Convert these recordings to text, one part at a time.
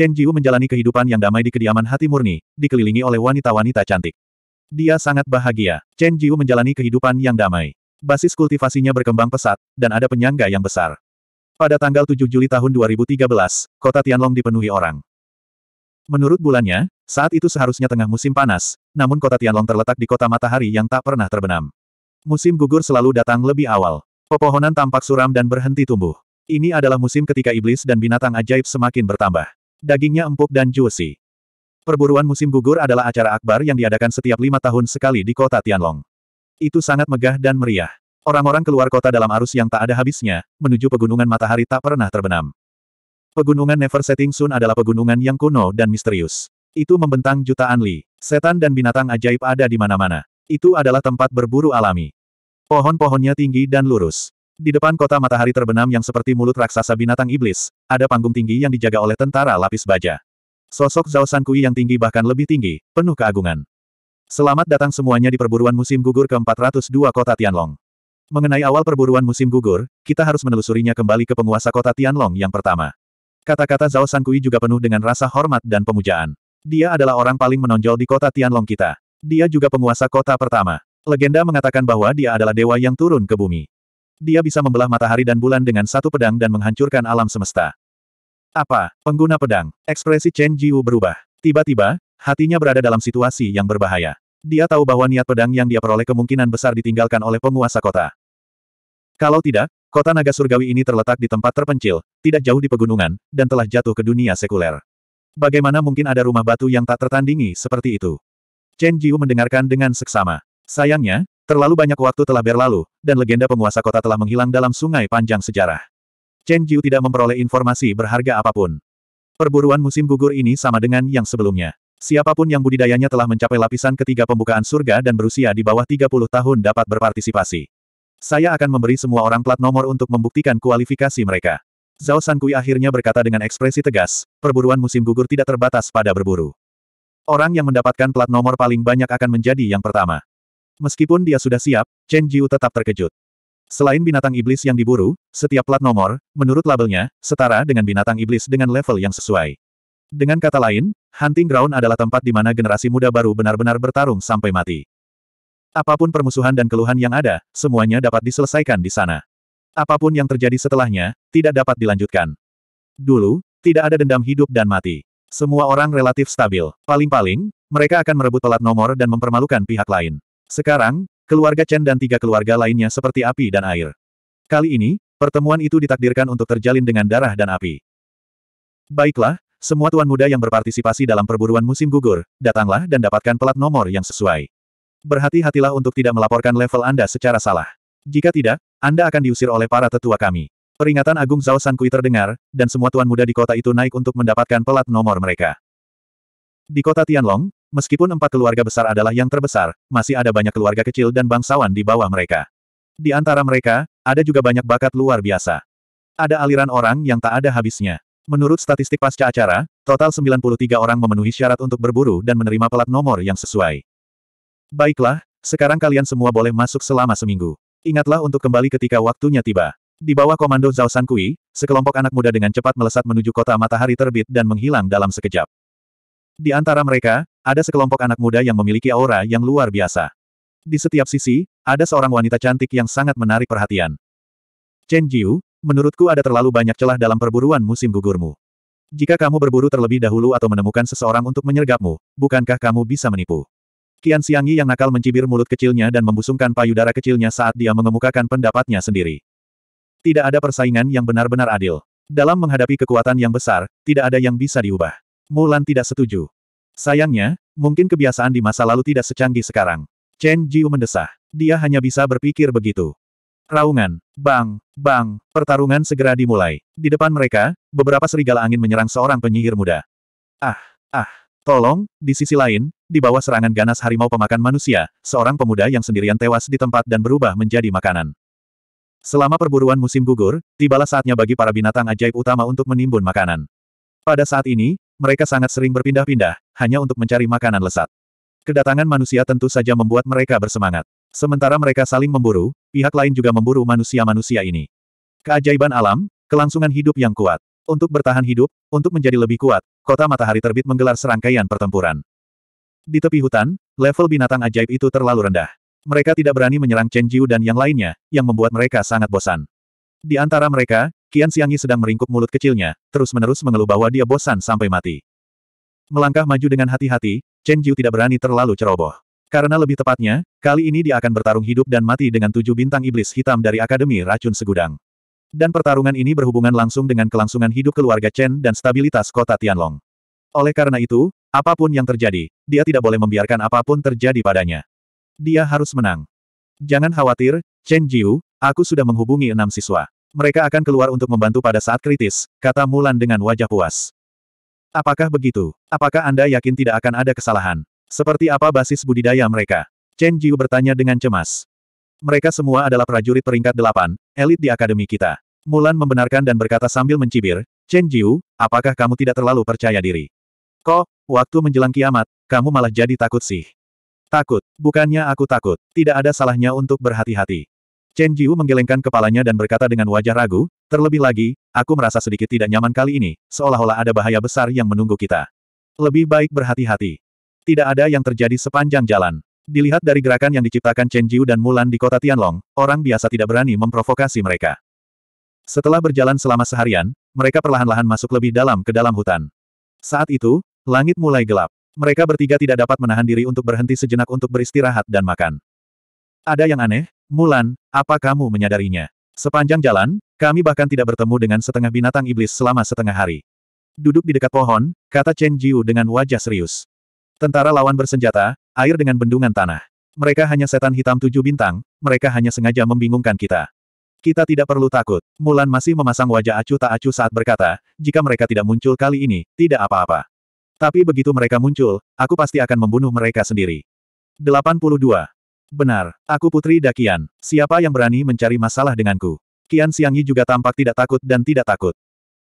Chen Jiu menjalani kehidupan yang damai di kediaman hati murni, dikelilingi oleh wanita-wanita cantik. Dia sangat bahagia. Chen Jiu menjalani kehidupan yang damai. Basis kultivasinya berkembang pesat, dan ada penyangga yang besar. Pada tanggal 7 Juli tahun 2013, kota Tianlong dipenuhi orang. Menurut bulannya, saat itu seharusnya tengah musim panas, namun kota Tianlong terletak di kota matahari yang tak pernah terbenam. Musim gugur selalu datang lebih awal. Pepohonan tampak suram dan berhenti tumbuh. Ini adalah musim ketika iblis dan binatang ajaib semakin bertambah. Dagingnya empuk dan juicy. Perburuan musim gugur adalah acara akbar yang diadakan setiap lima tahun sekali di kota Tianlong. Itu sangat megah dan meriah. Orang-orang keluar kota dalam arus yang tak ada habisnya, menuju pegunungan matahari tak pernah terbenam. Pegunungan Never Setting Sun adalah pegunungan yang kuno dan misterius. Itu membentang jutaan li. Setan dan binatang ajaib ada di mana-mana. Itu adalah tempat berburu alami. Pohon-pohonnya tinggi dan lurus. Di depan kota matahari terbenam yang seperti mulut raksasa binatang iblis, ada panggung tinggi yang dijaga oleh tentara lapis baja. Sosok Zhao Sankui yang tinggi bahkan lebih tinggi, penuh keagungan. Selamat datang semuanya di perburuan musim gugur ke-402 kota Tianlong. Mengenai awal perburuan musim gugur, kita harus menelusurinya kembali ke penguasa kota Tianlong yang pertama. Kata-kata Zhao Sankui juga penuh dengan rasa hormat dan pemujaan. Dia adalah orang paling menonjol di kota Tianlong kita. Dia juga penguasa kota pertama. Legenda mengatakan bahwa dia adalah dewa yang turun ke bumi dia bisa membelah matahari dan bulan dengan satu pedang dan menghancurkan alam semesta. Apa? Pengguna pedang. Ekspresi Chen Jiu berubah. Tiba-tiba, hatinya berada dalam situasi yang berbahaya. Dia tahu bahwa niat pedang yang dia peroleh kemungkinan besar ditinggalkan oleh penguasa kota. Kalau tidak, kota naga surgawi ini terletak di tempat terpencil, tidak jauh di pegunungan, dan telah jatuh ke dunia sekuler. Bagaimana mungkin ada rumah batu yang tak tertandingi seperti itu? Chen Jiu mendengarkan dengan seksama. Sayangnya, Terlalu banyak waktu telah berlalu, dan legenda penguasa kota telah menghilang dalam sungai panjang sejarah. Chen Jiu tidak memperoleh informasi berharga apapun. Perburuan musim gugur ini sama dengan yang sebelumnya. Siapapun yang budidayanya telah mencapai lapisan ketiga pembukaan surga dan berusia di bawah 30 tahun dapat berpartisipasi. Saya akan memberi semua orang plat nomor untuk membuktikan kualifikasi mereka. Zhao Sankui akhirnya berkata dengan ekspresi tegas, perburuan musim gugur tidak terbatas pada berburu. Orang yang mendapatkan plat nomor paling banyak akan menjadi yang pertama. Meskipun dia sudah siap, Chen Jiu tetap terkejut. Selain binatang iblis yang diburu, setiap plat nomor, menurut labelnya, setara dengan binatang iblis dengan level yang sesuai. Dengan kata lain, Hunting Ground adalah tempat di mana generasi muda baru benar-benar bertarung sampai mati. Apapun permusuhan dan keluhan yang ada, semuanya dapat diselesaikan di sana. Apapun yang terjadi setelahnya, tidak dapat dilanjutkan. Dulu, tidak ada dendam hidup dan mati. Semua orang relatif stabil. Paling-paling, mereka akan merebut pelat nomor dan mempermalukan pihak lain. Sekarang, keluarga Chen dan tiga keluarga lainnya seperti api dan air. Kali ini, pertemuan itu ditakdirkan untuk terjalin dengan darah dan api. Baiklah, semua tuan muda yang berpartisipasi dalam perburuan musim gugur, datanglah dan dapatkan pelat nomor yang sesuai. Berhati-hatilah untuk tidak melaporkan level Anda secara salah. Jika tidak, Anda akan diusir oleh para tetua kami. Peringatan Agung Zhao San Kui terdengar, dan semua tuan muda di kota itu naik untuk mendapatkan pelat nomor mereka. Di kota Tianlong, Meskipun empat keluarga besar adalah yang terbesar, masih ada banyak keluarga kecil dan bangsawan di bawah mereka. Di antara mereka, ada juga banyak bakat luar biasa. Ada aliran orang yang tak ada habisnya. Menurut statistik pasca acara, total 93 orang memenuhi syarat untuk berburu dan menerima pelat nomor yang sesuai. Baiklah, sekarang kalian semua boleh masuk selama seminggu. Ingatlah untuk kembali ketika waktunya tiba. Di bawah komando Zhao San sekelompok anak muda dengan cepat melesat menuju kota matahari terbit dan menghilang dalam sekejap. Di antara mereka, ada sekelompok anak muda yang memiliki aura yang luar biasa. Di setiap sisi, ada seorang wanita cantik yang sangat menarik perhatian. Chen Jiu, menurutku ada terlalu banyak celah dalam perburuan musim gugurmu. Jika kamu berburu terlebih dahulu atau menemukan seseorang untuk menyergapmu, bukankah kamu bisa menipu? Qian Xiangyi yang nakal mencibir mulut kecilnya dan membusungkan payudara kecilnya saat dia mengemukakan pendapatnya sendiri. Tidak ada persaingan yang benar-benar adil. Dalam menghadapi kekuatan yang besar, tidak ada yang bisa diubah. Mulan tidak setuju. Sayangnya, mungkin kebiasaan di masa lalu tidak secanggih sekarang. Chen Jiu mendesah. Dia hanya bisa berpikir begitu. Raungan, bang, bang, pertarungan segera dimulai. Di depan mereka, beberapa serigala angin menyerang seorang penyihir muda. Ah, ah, tolong, di sisi lain, di bawah serangan ganas harimau pemakan manusia, seorang pemuda yang sendirian tewas di tempat dan berubah menjadi makanan. Selama perburuan musim gugur, tibalah saatnya bagi para binatang ajaib utama untuk menimbun makanan. Pada saat ini, mereka sangat sering berpindah-pindah, hanya untuk mencari makanan lesat. Kedatangan manusia tentu saja membuat mereka bersemangat. Sementara mereka saling memburu, pihak lain juga memburu manusia-manusia ini. Keajaiban alam, kelangsungan hidup yang kuat. Untuk bertahan hidup, untuk menjadi lebih kuat, kota matahari terbit menggelar serangkaian pertempuran. Di tepi hutan, level binatang ajaib itu terlalu rendah. Mereka tidak berani menyerang Chen Jiu dan yang lainnya, yang membuat mereka sangat bosan. Di antara mereka, Kian Xiangyi sedang meringkuk mulut kecilnya, terus-menerus mengeluh bahwa dia bosan sampai mati. Melangkah maju dengan hati-hati, Chen Jiu tidak berani terlalu ceroboh. Karena lebih tepatnya, kali ini dia akan bertarung hidup dan mati dengan tujuh bintang iblis hitam dari Akademi Racun Segudang. Dan pertarungan ini berhubungan langsung dengan kelangsungan hidup keluarga Chen dan stabilitas kota Tianlong. Oleh karena itu, apapun yang terjadi, dia tidak boleh membiarkan apapun terjadi padanya. Dia harus menang. Jangan khawatir, Chen Jiu, aku sudah menghubungi enam siswa. Mereka akan keluar untuk membantu pada saat kritis, kata Mulan dengan wajah puas. Apakah begitu? Apakah Anda yakin tidak akan ada kesalahan? Seperti apa basis budidaya mereka? Chen Jiu bertanya dengan cemas. Mereka semua adalah prajurit peringkat delapan, elit di akademi kita. Mulan membenarkan dan berkata sambil mencibir, Chen Jiu, apakah kamu tidak terlalu percaya diri? Kok, waktu menjelang kiamat, kamu malah jadi takut sih. Takut, bukannya aku takut, tidak ada salahnya untuk berhati-hati. Chen Jiu menggelengkan kepalanya dan berkata dengan wajah ragu, terlebih lagi, aku merasa sedikit tidak nyaman kali ini, seolah-olah ada bahaya besar yang menunggu kita. Lebih baik berhati-hati. Tidak ada yang terjadi sepanjang jalan. Dilihat dari gerakan yang diciptakan Chen Jiu dan Mulan di kota Tianlong, orang biasa tidak berani memprovokasi mereka. Setelah berjalan selama seharian, mereka perlahan-lahan masuk lebih dalam ke dalam hutan. Saat itu, langit mulai gelap. Mereka bertiga tidak dapat menahan diri untuk berhenti sejenak untuk beristirahat dan makan. Ada yang aneh, Mulan, apa kamu menyadarinya? Sepanjang jalan, kami bahkan tidak bertemu dengan setengah binatang iblis selama setengah hari. Duduk di dekat pohon, kata Chen Jiu dengan wajah serius. Tentara lawan bersenjata, air dengan bendungan tanah. Mereka hanya setan hitam tujuh bintang, mereka hanya sengaja membingungkan kita. Kita tidak perlu takut. Mulan masih memasang wajah acuh tak acuh saat berkata, jika mereka tidak muncul kali ini, tidak apa-apa. Tapi begitu mereka muncul, aku pasti akan membunuh mereka sendiri. 82. Benar, aku Putri Dakian. Siapa yang berani mencari masalah denganku? Kian Siangyi juga tampak tidak takut dan tidak takut.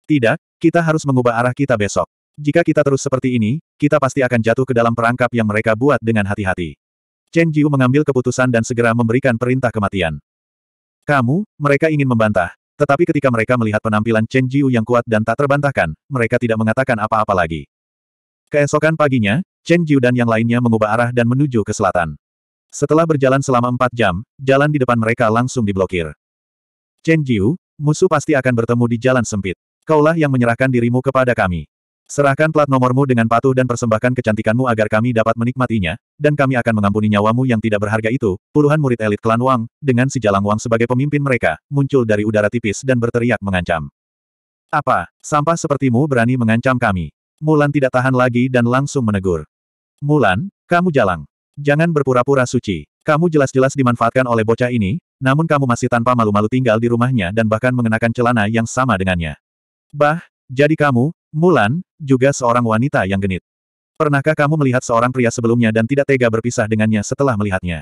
Tidak, kita harus mengubah arah kita besok. Jika kita terus seperti ini, kita pasti akan jatuh ke dalam perangkap yang mereka buat dengan hati-hati. Chen Jiu mengambil keputusan dan segera memberikan perintah kematian. Kamu, mereka ingin membantah. Tetapi ketika mereka melihat penampilan Chen Jiu yang kuat dan tak terbantahkan, mereka tidak mengatakan apa-apa lagi. Keesokan paginya, Chen Jiu dan yang lainnya mengubah arah dan menuju ke selatan. Setelah berjalan selama empat jam, jalan di depan mereka langsung diblokir. Chen Jiu, musuh pasti akan bertemu di jalan sempit. Kaulah yang menyerahkan dirimu kepada kami. Serahkan plat nomormu dengan patuh dan persembahkan kecantikanmu agar kami dapat menikmatinya, dan kami akan mengampuni nyawamu yang tidak berharga itu. Puluhan murid elit klan Wang, dengan si Jalang Wang sebagai pemimpin mereka, muncul dari udara tipis dan berteriak mengancam. Apa, sampah sepertimu berani mengancam kami? Mulan tidak tahan lagi dan langsung menegur. Mulan, kamu jalang. Jangan berpura-pura suci. Kamu jelas-jelas dimanfaatkan oleh bocah ini, namun kamu masih tanpa malu-malu tinggal di rumahnya dan bahkan mengenakan celana yang sama dengannya. Bah, jadi kamu, Mulan, juga seorang wanita yang genit. Pernahkah kamu melihat seorang pria sebelumnya dan tidak tega berpisah dengannya setelah melihatnya?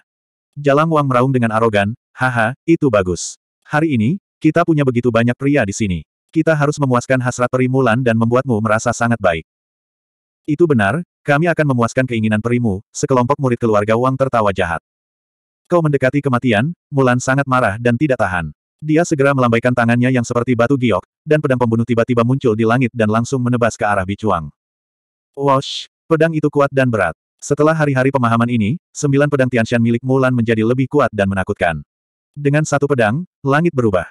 Jalang Wang meraung dengan arogan, haha, itu bagus. Hari ini, kita punya begitu banyak pria di sini. Kita harus memuaskan hasrat peri Mulan dan membuatmu merasa sangat baik. Itu benar, kami akan memuaskan keinginan perimu, sekelompok murid keluarga Wang tertawa jahat. Kau mendekati kematian, Mulan sangat marah dan tidak tahan. Dia segera melambaikan tangannya yang seperti batu giok, dan pedang pembunuh tiba-tiba muncul di langit dan langsung menebas ke arah Bicuang. Wash, pedang itu kuat dan berat. Setelah hari-hari pemahaman ini, sembilan pedang Tianshan milik Mulan menjadi lebih kuat dan menakutkan. Dengan satu pedang, langit berubah.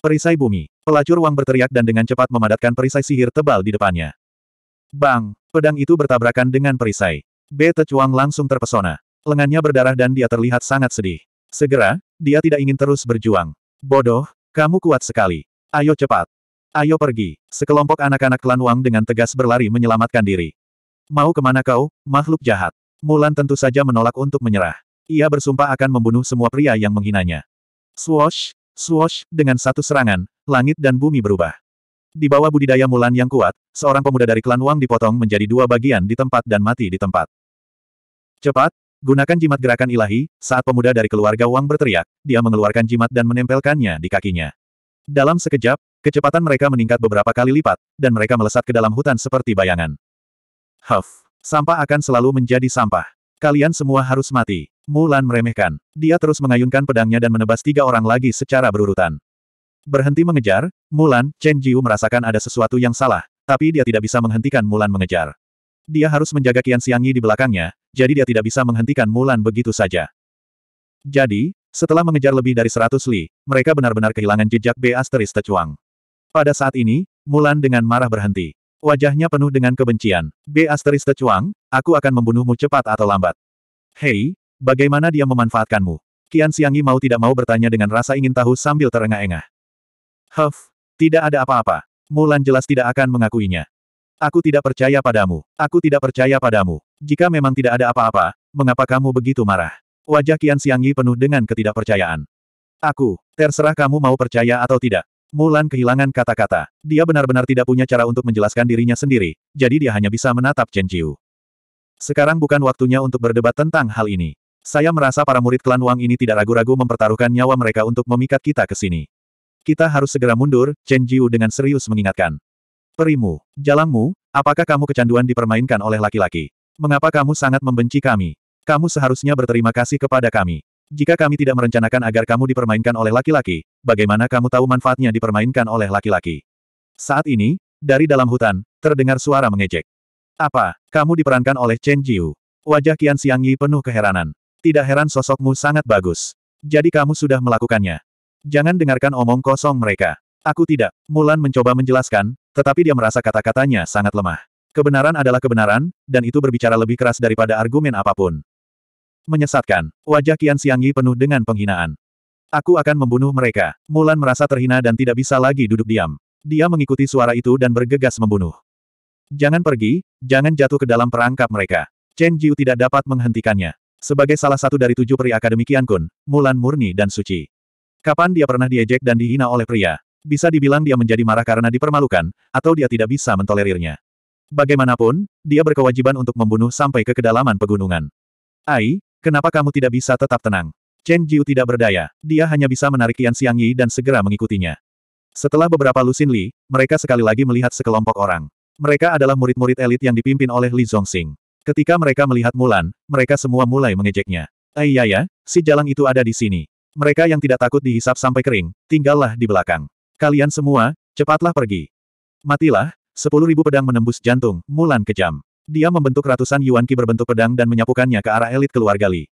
Perisai bumi, pelacur Wang berteriak dan dengan cepat memadatkan perisai sihir tebal di depannya. Bang! Pedang itu bertabrakan dengan perisai. B. Tecuang langsung terpesona. Lengannya berdarah dan dia terlihat sangat sedih. Segera, dia tidak ingin terus berjuang. Bodoh, kamu kuat sekali. Ayo cepat. Ayo pergi. Sekelompok anak-anak klan Wang dengan tegas berlari menyelamatkan diri. Mau kemana kau, makhluk jahat? Mulan tentu saja menolak untuk menyerah. Ia bersumpah akan membunuh semua pria yang menghinanya. Swoosh, swoosh, dengan satu serangan, langit dan bumi berubah. Di bawah budidaya Mulan yang kuat, seorang pemuda dari klan Wang dipotong menjadi dua bagian di tempat dan mati di tempat. Cepat, gunakan jimat gerakan ilahi, saat pemuda dari keluarga Wang berteriak, dia mengeluarkan jimat dan menempelkannya di kakinya. Dalam sekejap, kecepatan mereka meningkat beberapa kali lipat, dan mereka melesat ke dalam hutan seperti bayangan. Huff, sampah akan selalu menjadi sampah. Kalian semua harus mati. Mulan meremehkan. Dia terus mengayunkan pedangnya dan menebas tiga orang lagi secara berurutan. Berhenti mengejar, Mulan, Chen Jiu merasakan ada sesuatu yang salah, tapi dia tidak bisa menghentikan Mulan mengejar. Dia harus menjaga Kian Xiangyi di belakangnya, jadi dia tidak bisa menghentikan Mulan begitu saja. Jadi, setelah mengejar lebih dari 100 li, mereka benar-benar kehilangan jejak B asteris tecuang. Pada saat ini, Mulan dengan marah berhenti. Wajahnya penuh dengan kebencian. B asteris tecuang, aku akan membunuhmu cepat atau lambat. Hei, bagaimana dia memanfaatkanmu? Kian Xiangyi mau tidak mau bertanya dengan rasa ingin tahu sambil terengah-engah. Huff, tidak ada apa-apa. Mulan jelas tidak akan mengakuinya. Aku tidak percaya padamu. Aku tidak percaya padamu. Jika memang tidak ada apa-apa, mengapa kamu begitu marah? Wajah Kian Xiangyi penuh dengan ketidakpercayaan. Aku, terserah kamu mau percaya atau tidak. Mulan kehilangan kata-kata. Dia benar-benar tidak punya cara untuk menjelaskan dirinya sendiri, jadi dia hanya bisa menatap Chen Jiu. Sekarang bukan waktunya untuk berdebat tentang hal ini. Saya merasa para murid klan Wang ini tidak ragu-ragu mempertaruhkan nyawa mereka untuk memikat kita ke sini. Kita harus segera mundur, Chen Jiu dengan serius mengingatkan. Perimu, jalanmu, apakah kamu kecanduan dipermainkan oleh laki-laki? Mengapa kamu sangat membenci kami? Kamu seharusnya berterima kasih kepada kami. Jika kami tidak merencanakan agar kamu dipermainkan oleh laki-laki, bagaimana kamu tahu manfaatnya dipermainkan oleh laki-laki? Saat ini, dari dalam hutan, terdengar suara mengejek. Apa, kamu diperankan oleh Chen Jiu? Wajah Qian Yi penuh keheranan. Tidak heran sosokmu sangat bagus. Jadi kamu sudah melakukannya. Jangan dengarkan omong kosong mereka. Aku tidak. Mulan mencoba menjelaskan, tetapi dia merasa kata-katanya sangat lemah. Kebenaran adalah kebenaran, dan itu berbicara lebih keras daripada argumen apapun. Menyesatkan. Wajah Qian Xiangyi penuh dengan penghinaan. Aku akan membunuh mereka. Mulan merasa terhina dan tidak bisa lagi duduk diam. Dia mengikuti suara itu dan bergegas membunuh. Jangan pergi, jangan jatuh ke dalam perangkap mereka. Chen Jiu tidak dapat menghentikannya. Sebagai salah satu dari tujuh peri akademi Kun, Mulan murni dan suci. Kapan dia pernah diejek dan dihina oleh pria? Bisa dibilang dia menjadi marah karena dipermalukan, atau dia tidak bisa mentolerirnya. Bagaimanapun, dia berkewajiban untuk membunuh sampai ke kedalaman pegunungan. Ai, kenapa kamu tidak bisa tetap tenang? Chen Jiu tidak berdaya, dia hanya bisa menarik Yan Xiang Yi dan segera mengikutinya. Setelah beberapa lusin Li, mereka sekali lagi melihat sekelompok orang. Mereka adalah murid-murid elit yang dipimpin oleh Li Zongxing. Ketika mereka melihat Mulan, mereka semua mulai mengejeknya. Aiyaya, ya, si jalang itu ada di sini. Mereka yang tidak takut dihisap sampai kering, tinggallah di belakang. Kalian semua, cepatlah pergi. Matilah, sepuluh ribu pedang menembus jantung, Mulan kejam. Dia membentuk ratusan Yuan Qi berbentuk pedang dan menyapukannya ke arah elit keluarga Li.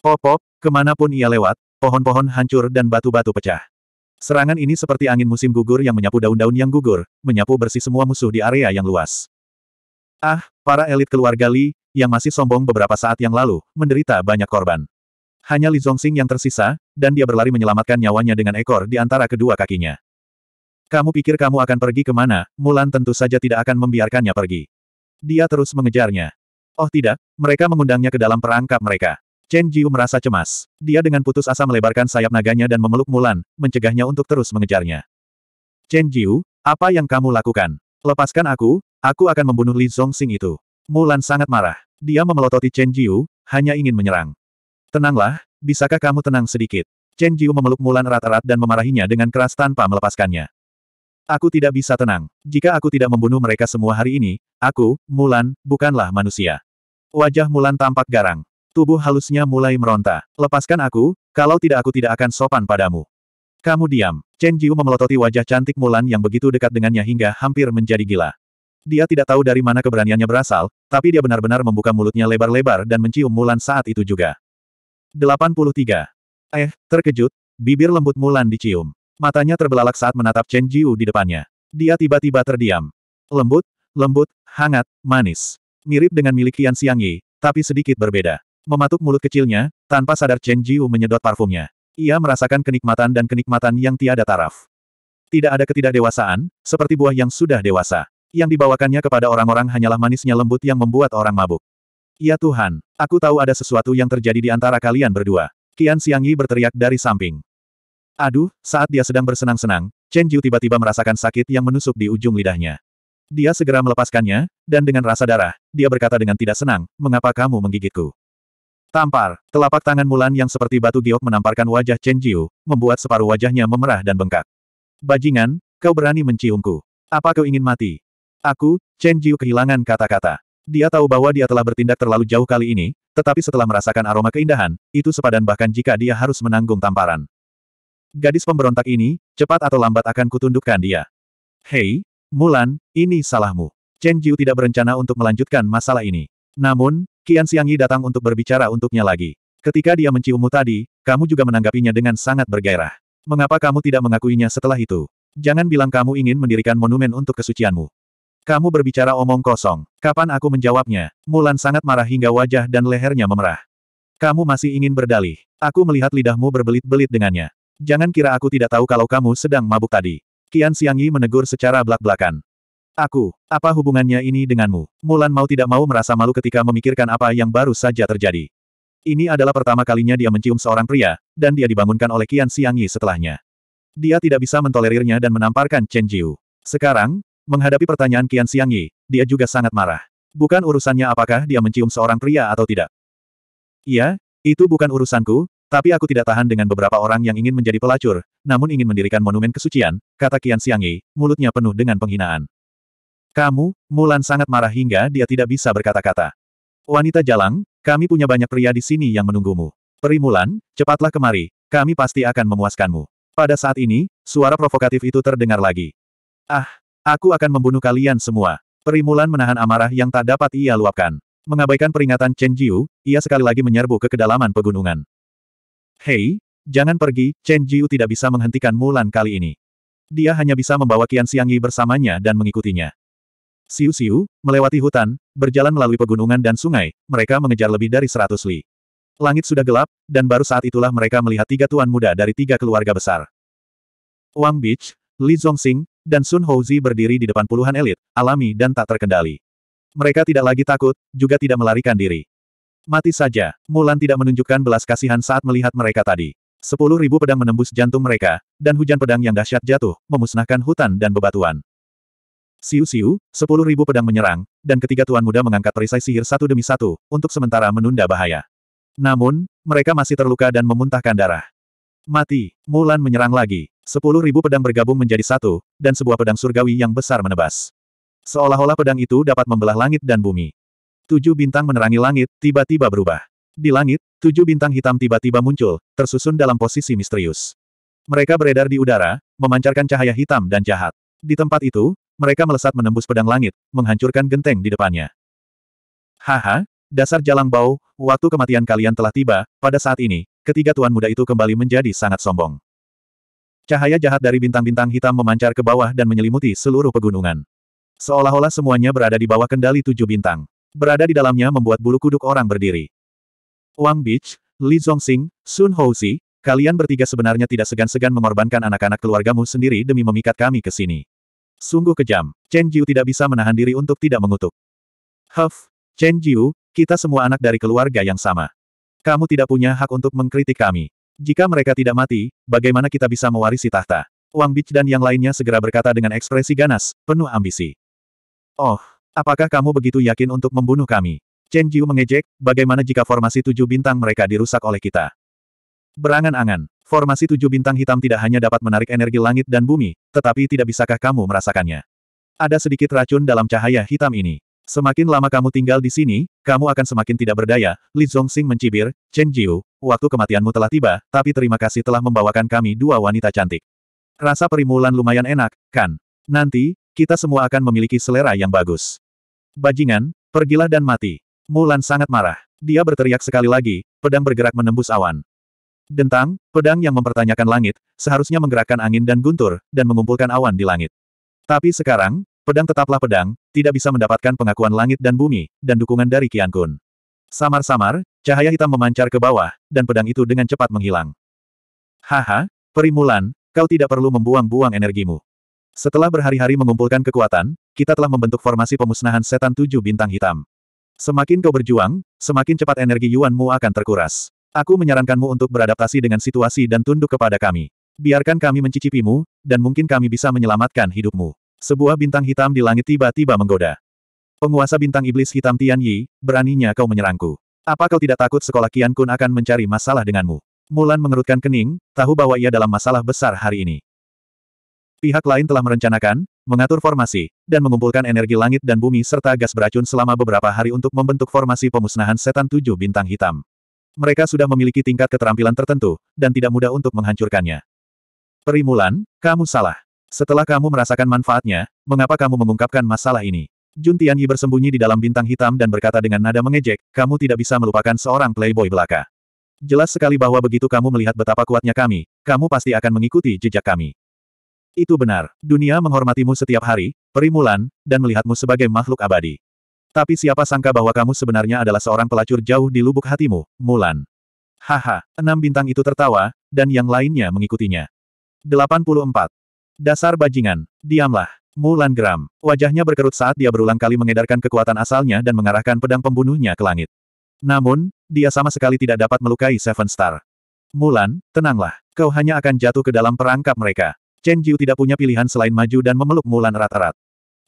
Pop-pop, kemanapun ia lewat, pohon-pohon hancur dan batu-batu pecah. Serangan ini seperti angin musim gugur yang menyapu daun-daun yang gugur, menyapu bersih semua musuh di area yang luas. Ah, para elit keluarga Li, yang masih sombong beberapa saat yang lalu, menderita banyak korban. Hanya Li Zhongxing yang tersisa, dan dia berlari menyelamatkan nyawanya dengan ekor di antara kedua kakinya. Kamu pikir kamu akan pergi kemana? Mulan tentu saja tidak akan membiarkannya pergi. Dia terus mengejarnya. Oh tidak, mereka mengundangnya ke dalam perangkap mereka. Chen Jiu merasa cemas. Dia dengan putus asa melebarkan sayap naganya dan memeluk Mulan, mencegahnya untuk terus mengejarnya. Chen Jiu, apa yang kamu lakukan? Lepaskan aku, aku akan membunuh Li Zhongxing itu. Mulan sangat marah. Dia memelototi Chen Jiu, hanya ingin menyerang. Tenanglah, bisakah kamu tenang sedikit? Chen Jiu memeluk Mulan erat-erat dan memarahinya dengan keras tanpa melepaskannya. Aku tidak bisa tenang. Jika aku tidak membunuh mereka semua hari ini, aku, Mulan, bukanlah manusia. Wajah Mulan tampak garang. Tubuh halusnya mulai meronta. Lepaskan aku, kalau tidak aku tidak akan sopan padamu. Kamu diam. Chen Jiu memelototi wajah cantik Mulan yang begitu dekat dengannya hingga hampir menjadi gila. Dia tidak tahu dari mana keberaniannya berasal, tapi dia benar-benar membuka mulutnya lebar-lebar dan mencium Mulan saat itu juga. 83. Eh, terkejut, bibir lembut Mulan dicium. Matanya terbelalak saat menatap Chen Jiu di depannya. Dia tiba-tiba terdiam. Lembut, lembut, hangat, manis. Mirip dengan milik Qian Xiang tapi sedikit berbeda. Mematuk mulut kecilnya, tanpa sadar Chen Jiu menyedot parfumnya. Ia merasakan kenikmatan dan kenikmatan yang tiada taraf. Tidak ada ketidakdewasaan, seperti buah yang sudah dewasa. Yang dibawakannya kepada orang-orang hanyalah manisnya lembut yang membuat orang mabuk. Ya Tuhan, aku tahu ada sesuatu yang terjadi di antara kalian berdua. Kian Siang Yi berteriak dari samping. Aduh, saat dia sedang bersenang-senang, Chen Jiu tiba-tiba merasakan sakit yang menusuk di ujung lidahnya. Dia segera melepaskannya, dan dengan rasa darah, dia berkata dengan tidak senang, mengapa kamu menggigitku? Tampar, telapak tangan Mulan yang seperti batu giok menamparkan wajah Chen Jiu, membuat separuh wajahnya memerah dan bengkak. Bajingan, kau berani menciumku. Apa kau ingin mati? Aku, Chen Jiu kehilangan kata-kata. Dia tahu bahwa dia telah bertindak terlalu jauh kali ini, tetapi setelah merasakan aroma keindahan, itu sepadan bahkan jika dia harus menanggung tamparan. Gadis pemberontak ini, cepat atau lambat akan kutundukkan dia. Hei, Mulan, ini salahmu. Chen Jiu tidak berencana untuk melanjutkan masalah ini. Namun, Qian Xiangyi datang untuk berbicara untuknya lagi. Ketika dia menciummu tadi, kamu juga menanggapinya dengan sangat bergairah. Mengapa kamu tidak mengakuinya setelah itu? Jangan bilang kamu ingin mendirikan monumen untuk kesucianmu. Kamu berbicara omong kosong. Kapan aku menjawabnya? Mulan sangat marah hingga wajah dan lehernya memerah. Kamu masih ingin berdalih. Aku melihat lidahmu berbelit-belit dengannya. Jangan kira aku tidak tahu kalau kamu sedang mabuk tadi. Qian Xiangyi menegur secara belak-belakan. Aku, apa hubungannya ini denganmu? Mulan mau tidak mau merasa malu ketika memikirkan apa yang baru saja terjadi. Ini adalah pertama kalinya dia mencium seorang pria, dan dia dibangunkan oleh Qian Xiangyi setelahnya. Dia tidak bisa mentolerirnya dan menamparkan Chen Jiu. Sekarang, Menghadapi pertanyaan Qian Xiangyi, dia juga sangat marah. Bukan urusannya apakah dia mencium seorang pria atau tidak. Iya, itu bukan urusanku, tapi aku tidak tahan dengan beberapa orang yang ingin menjadi pelacur, namun ingin mendirikan monumen kesucian, kata Qian Xiangyi, mulutnya penuh dengan penghinaan. Kamu, Mulan sangat marah hingga dia tidak bisa berkata-kata. Wanita jalang, kami punya banyak pria di sini yang menunggumu. Peri Mulan, cepatlah kemari, kami pasti akan memuaskanmu. Pada saat ini, suara provokatif itu terdengar lagi. Ah, Aku akan membunuh kalian semua. Perimulan menahan amarah yang tak dapat ia luapkan. Mengabaikan peringatan Chen Jiu, ia sekali lagi menyerbu ke kedalaman pegunungan. Hei, jangan pergi, Chen Jiu tidak bisa menghentikan Mulan kali ini. Dia hanya bisa membawa Qian Xiangyi bersamanya dan mengikutinya. Siu-siu, melewati hutan, berjalan melalui pegunungan dan sungai, mereka mengejar lebih dari seratus li. Langit sudah gelap, dan baru saat itulah mereka melihat tiga tuan muda dari tiga keluarga besar. Wang Beach, Li Zhongxing, dan Sun Houzi berdiri di depan puluhan elit, alami dan tak terkendali. Mereka tidak lagi takut, juga tidak melarikan diri. Mati saja, Mulan tidak menunjukkan belas kasihan saat melihat mereka tadi. Sepuluh ribu pedang menembus jantung mereka, dan hujan pedang yang dahsyat jatuh, memusnahkan hutan dan bebatuan. Siu-siu, sepuluh ribu pedang menyerang, dan ketiga tuan muda mengangkat perisai sihir satu demi satu, untuk sementara menunda bahaya. Namun, mereka masih terluka dan memuntahkan darah. Mati, Mulan menyerang lagi. Sepuluh ribu pedang bergabung menjadi satu, dan sebuah pedang surgawi yang besar menebas. Seolah-olah pedang itu dapat membelah langit dan bumi. Tujuh bintang menerangi langit, tiba-tiba berubah. Di langit, tujuh bintang hitam tiba-tiba muncul, tersusun dalam posisi misterius. Mereka beredar di udara, memancarkan cahaya hitam dan jahat. Di tempat itu, mereka melesat menembus pedang langit, menghancurkan genteng di depannya. Haha, dasar jalang bau, waktu kematian kalian telah tiba, pada saat ini, ketiga tuan muda itu kembali menjadi sangat sombong. Cahaya jahat dari bintang-bintang hitam memancar ke bawah dan menyelimuti seluruh pegunungan. Seolah-olah semuanya berada di bawah kendali tujuh bintang. Berada di dalamnya membuat bulu kuduk orang berdiri. Wang Beach, Li Zhongxing, Sun Houxi, kalian bertiga sebenarnya tidak segan-segan mengorbankan anak-anak keluargamu sendiri demi memikat kami ke sini. Sungguh kejam. Chen Jiu tidak bisa menahan diri untuk tidak mengutuk. Huff, Chen Jiu, kita semua anak dari keluarga yang sama. Kamu tidak punya hak untuk mengkritik kami. Jika mereka tidak mati, bagaimana kita bisa mewarisi tahta? Wang Bich dan yang lainnya segera berkata dengan ekspresi ganas, penuh ambisi. Oh, apakah kamu begitu yakin untuk membunuh kami? Chen Jiu mengejek, bagaimana jika formasi tujuh bintang mereka dirusak oleh kita? Berangan-angan, formasi tujuh bintang hitam tidak hanya dapat menarik energi langit dan bumi, tetapi tidak bisakah kamu merasakannya? Ada sedikit racun dalam cahaya hitam ini. Semakin lama kamu tinggal di sini, kamu akan semakin tidak berdaya, Li Zhongxing mencibir, Chen Jiu, waktu kematianmu telah tiba, tapi terima kasih telah membawakan kami dua wanita cantik. Rasa perimulan lumayan enak, kan? Nanti, kita semua akan memiliki selera yang bagus. Bajingan, pergilah dan mati. Mulan sangat marah. Dia berteriak sekali lagi, pedang bergerak menembus awan. Dentang, pedang yang mempertanyakan langit, seharusnya menggerakkan angin dan guntur, dan mengumpulkan awan di langit. Tapi sekarang, Pedang tetaplah pedang, tidak bisa mendapatkan pengakuan langit dan bumi, dan dukungan dari Qian Kun. Samar-samar, cahaya hitam memancar ke bawah, dan pedang itu dengan cepat menghilang. Haha, perimulan, kau tidak perlu membuang-buang energimu. Setelah berhari-hari mengumpulkan kekuatan, kita telah membentuk formasi pemusnahan setan tujuh bintang hitam. Semakin kau berjuang, semakin cepat energi Yuanmu akan terkuras. Aku menyarankanmu untuk beradaptasi dengan situasi dan tunduk kepada kami. Biarkan kami mencicipimu, dan mungkin kami bisa menyelamatkan hidupmu. Sebuah bintang hitam di langit tiba-tiba menggoda. Penguasa bintang iblis hitam Tian Yi, beraninya kau menyerangku. Apa kau tidak takut sekolah Qian Kun akan mencari masalah denganmu? Mulan mengerutkan kening, tahu bahwa ia dalam masalah besar hari ini. Pihak lain telah merencanakan, mengatur formasi, dan mengumpulkan energi langit dan bumi serta gas beracun selama beberapa hari untuk membentuk formasi pemusnahan setan tujuh bintang hitam. Mereka sudah memiliki tingkat keterampilan tertentu, dan tidak mudah untuk menghancurkannya. Perimulan, kamu salah. Setelah kamu merasakan manfaatnya, mengapa kamu mengungkapkan masalah ini? Jun Tianyi bersembunyi di dalam bintang hitam dan berkata dengan nada mengejek, kamu tidak bisa melupakan seorang playboy belaka. Jelas sekali bahwa begitu kamu melihat betapa kuatnya kami, kamu pasti akan mengikuti jejak kami. Itu benar, dunia menghormatimu setiap hari, perimulan, dan melihatmu sebagai makhluk abadi. Tapi siapa sangka bahwa kamu sebenarnya adalah seorang pelacur jauh di lubuk hatimu, Mulan. Haha, enam bintang itu tertawa, dan yang lainnya mengikutinya. 84. Dasar bajingan. Diamlah. Mulan geram. Wajahnya berkerut saat dia berulang kali mengedarkan kekuatan asalnya dan mengarahkan pedang pembunuhnya ke langit. Namun, dia sama sekali tidak dapat melukai Seven Star. Mulan, tenanglah. Kau hanya akan jatuh ke dalam perangkap mereka. Chen Jiu tidak punya pilihan selain maju dan memeluk Mulan erat-erat.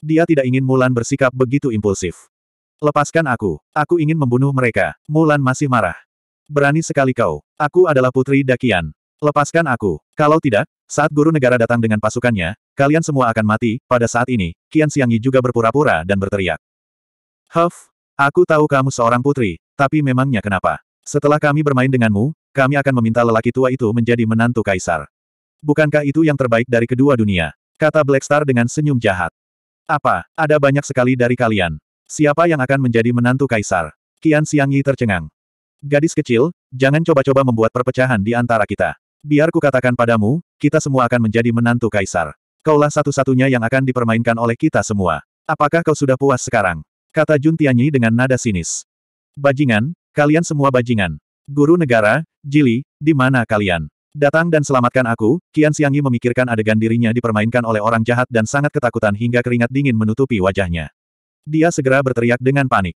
Dia tidak ingin Mulan bersikap begitu impulsif. Lepaskan aku. Aku ingin membunuh mereka. Mulan masih marah. Berani sekali kau. Aku adalah putri Dakian. Lepaskan aku. Kalau tidak, saat guru negara datang dengan pasukannya, kalian semua akan mati. Pada saat ini, Qian Xiangyi juga berpura-pura dan berteriak. Huff, aku tahu kamu seorang putri, tapi memangnya kenapa? Setelah kami bermain denganmu, kami akan meminta lelaki tua itu menjadi menantu kaisar. Bukankah itu yang terbaik dari kedua dunia? Kata Blackstar dengan senyum jahat. Apa, ada banyak sekali dari kalian. Siapa yang akan menjadi menantu kaisar? Qian Xiangyi tercengang. Gadis kecil, jangan coba-coba membuat perpecahan di antara kita. Biar ku katakan padamu, kita semua akan menjadi menantu kaisar. Kaulah satu-satunya yang akan dipermainkan oleh kita semua. Apakah kau sudah puas sekarang? Kata Jun Tianyi dengan nada sinis. Bajingan, kalian semua bajingan. Guru negara, Jili, di mana kalian? Datang dan selamatkan aku, Kian Siangi memikirkan adegan dirinya dipermainkan oleh orang jahat dan sangat ketakutan hingga keringat dingin menutupi wajahnya. Dia segera berteriak dengan panik.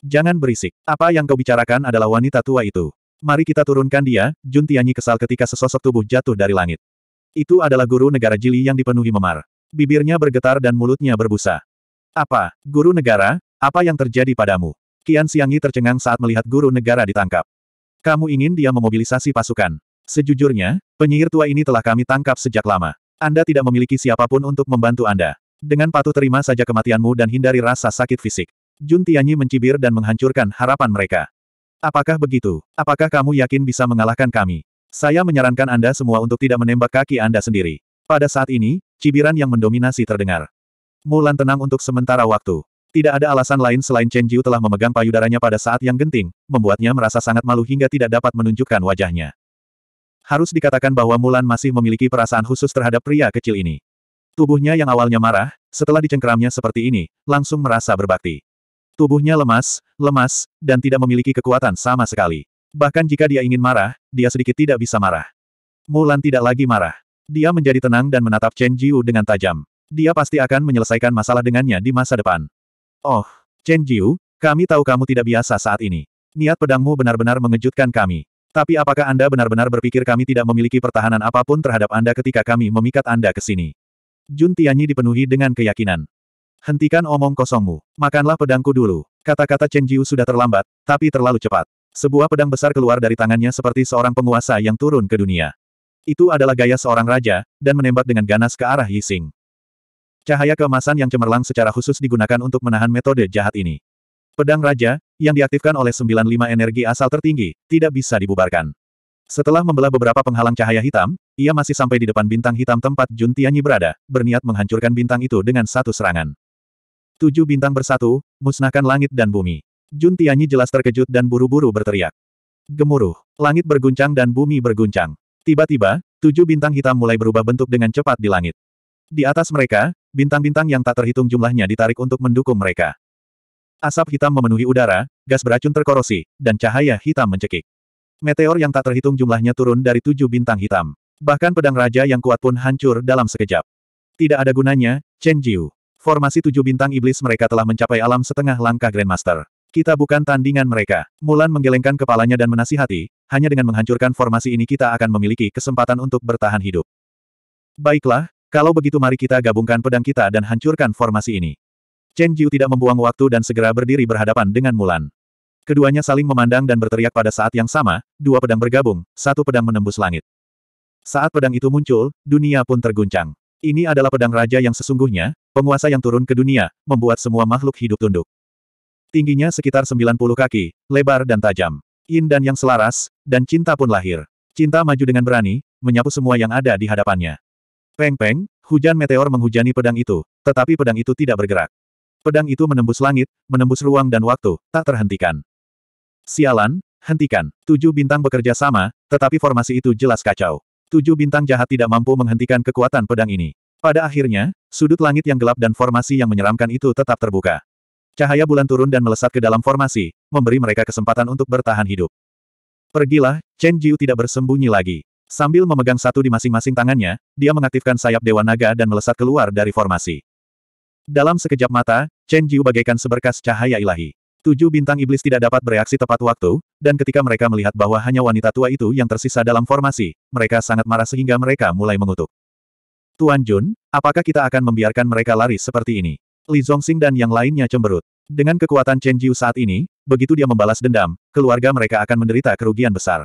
Jangan berisik. Apa yang kau bicarakan adalah wanita tua itu. Mari kita turunkan dia, Jun Tianyi kesal ketika sesosok tubuh jatuh dari langit. Itu adalah guru negara Jili yang dipenuhi memar. Bibirnya bergetar dan mulutnya berbusa. Apa, guru negara, apa yang terjadi padamu? Qian Xiangyi tercengang saat melihat guru negara ditangkap. Kamu ingin dia memobilisasi pasukan. Sejujurnya, penyihir tua ini telah kami tangkap sejak lama. Anda tidak memiliki siapapun untuk membantu Anda. Dengan patuh terima saja kematianmu dan hindari rasa sakit fisik. Jun Tianyi mencibir dan menghancurkan harapan mereka. Apakah begitu? Apakah kamu yakin bisa mengalahkan kami? Saya menyarankan Anda semua untuk tidak menembak kaki Anda sendiri. Pada saat ini, cibiran yang mendominasi terdengar. Mulan tenang untuk sementara waktu. Tidak ada alasan lain selain Chen Jiu telah memegang payudaranya pada saat yang genting, membuatnya merasa sangat malu hingga tidak dapat menunjukkan wajahnya. Harus dikatakan bahwa Mulan masih memiliki perasaan khusus terhadap pria kecil ini. Tubuhnya yang awalnya marah, setelah dicengkeramnya seperti ini, langsung merasa berbakti. Tubuhnya lemas, lemas, dan tidak memiliki kekuatan sama sekali. Bahkan jika dia ingin marah, dia sedikit tidak bisa marah. Mulan tidak lagi marah. Dia menjadi tenang dan menatap Chen Jiu dengan tajam. Dia pasti akan menyelesaikan masalah dengannya di masa depan. Oh, Chen Jiu, kami tahu kamu tidak biasa saat ini. Niat pedangmu benar-benar mengejutkan kami. Tapi apakah Anda benar-benar berpikir kami tidak memiliki pertahanan apapun terhadap Anda ketika kami memikat Anda ke sini? Jun Tianyi dipenuhi dengan keyakinan. Hentikan omong kosongmu. Makanlah pedangku dulu. Kata-kata Chen Jiu sudah terlambat, tapi terlalu cepat. Sebuah pedang besar keluar dari tangannya seperti seorang penguasa yang turun ke dunia. Itu adalah gaya seorang raja, dan menembak dengan ganas ke arah Yising. Cahaya keemasan yang cemerlang secara khusus digunakan untuk menahan metode jahat ini. Pedang Raja, yang diaktifkan oleh 95 energi asal tertinggi, tidak bisa dibubarkan. Setelah membelah beberapa penghalang cahaya hitam, ia masih sampai di depan bintang hitam tempat Jun Tianyi berada, berniat menghancurkan bintang itu dengan satu serangan. Tujuh bintang bersatu, musnahkan langit dan bumi. Jun Tianyi jelas terkejut dan buru-buru berteriak. Gemuruh, langit berguncang dan bumi berguncang. Tiba-tiba, tujuh bintang hitam mulai berubah bentuk dengan cepat di langit. Di atas mereka, bintang-bintang yang tak terhitung jumlahnya ditarik untuk mendukung mereka. Asap hitam memenuhi udara, gas beracun terkorosi, dan cahaya hitam mencekik. Meteor yang tak terhitung jumlahnya turun dari tujuh bintang hitam. Bahkan pedang raja yang kuat pun hancur dalam sekejap. Tidak ada gunanya, Chen Jiu. Formasi tujuh bintang iblis mereka telah mencapai alam setengah langkah Grandmaster. Kita bukan tandingan mereka. Mulan menggelengkan kepalanya dan menasihati, hanya dengan menghancurkan formasi ini kita akan memiliki kesempatan untuk bertahan hidup. Baiklah, kalau begitu mari kita gabungkan pedang kita dan hancurkan formasi ini. Chen Jiu tidak membuang waktu dan segera berdiri berhadapan dengan Mulan. Keduanya saling memandang dan berteriak pada saat yang sama, dua pedang bergabung, satu pedang menembus langit. Saat pedang itu muncul, dunia pun terguncang. Ini adalah pedang raja yang sesungguhnya, Penguasa yang turun ke dunia, membuat semua makhluk hidup tunduk. Tingginya sekitar 90 kaki, lebar dan tajam. Yin dan yang selaras, dan cinta pun lahir. Cinta maju dengan berani, menyapu semua yang ada di hadapannya. Peng-peng, hujan meteor menghujani pedang itu, tetapi pedang itu tidak bergerak. Pedang itu menembus langit, menembus ruang dan waktu, tak terhentikan. Sialan, hentikan. Tujuh bintang bekerja sama, tetapi formasi itu jelas kacau. Tujuh bintang jahat tidak mampu menghentikan kekuatan pedang ini. Pada akhirnya, sudut langit yang gelap dan formasi yang menyeramkan itu tetap terbuka. Cahaya bulan turun dan melesat ke dalam formasi, memberi mereka kesempatan untuk bertahan hidup. Pergilah, Chen Jiu tidak bersembunyi lagi. Sambil memegang satu di masing-masing tangannya, dia mengaktifkan sayap Dewa Naga dan melesat keluar dari formasi. Dalam sekejap mata, Chen Jiu bagaikan seberkas cahaya ilahi. Tujuh bintang iblis tidak dapat bereaksi tepat waktu, dan ketika mereka melihat bahwa hanya wanita tua itu yang tersisa dalam formasi, mereka sangat marah sehingga mereka mulai mengutuk. Tuan Jun, apakah kita akan membiarkan mereka lari seperti ini? Li Zongxing dan yang lainnya cemberut. Dengan kekuatan Chen Jiu saat ini, begitu dia membalas dendam, keluarga mereka akan menderita kerugian besar.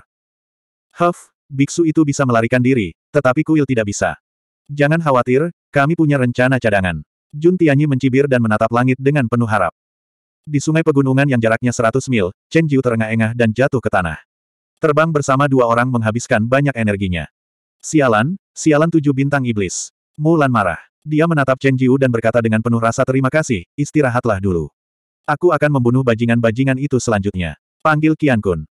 Huff, biksu itu bisa melarikan diri, tetapi kuil tidak bisa. Jangan khawatir, kami punya rencana cadangan. Jun Tianyi mencibir dan menatap langit dengan penuh harap. Di sungai pegunungan yang jaraknya 100 mil, Chen Jiu terengah-engah dan jatuh ke tanah. Terbang bersama dua orang menghabiskan banyak energinya. Sialan, Sialan tujuh bintang iblis. Mulan marah. Dia menatap Chen Jiu dan berkata dengan penuh rasa terima kasih, istirahatlah dulu. Aku akan membunuh bajingan-bajingan itu selanjutnya. Panggil Qian Kun.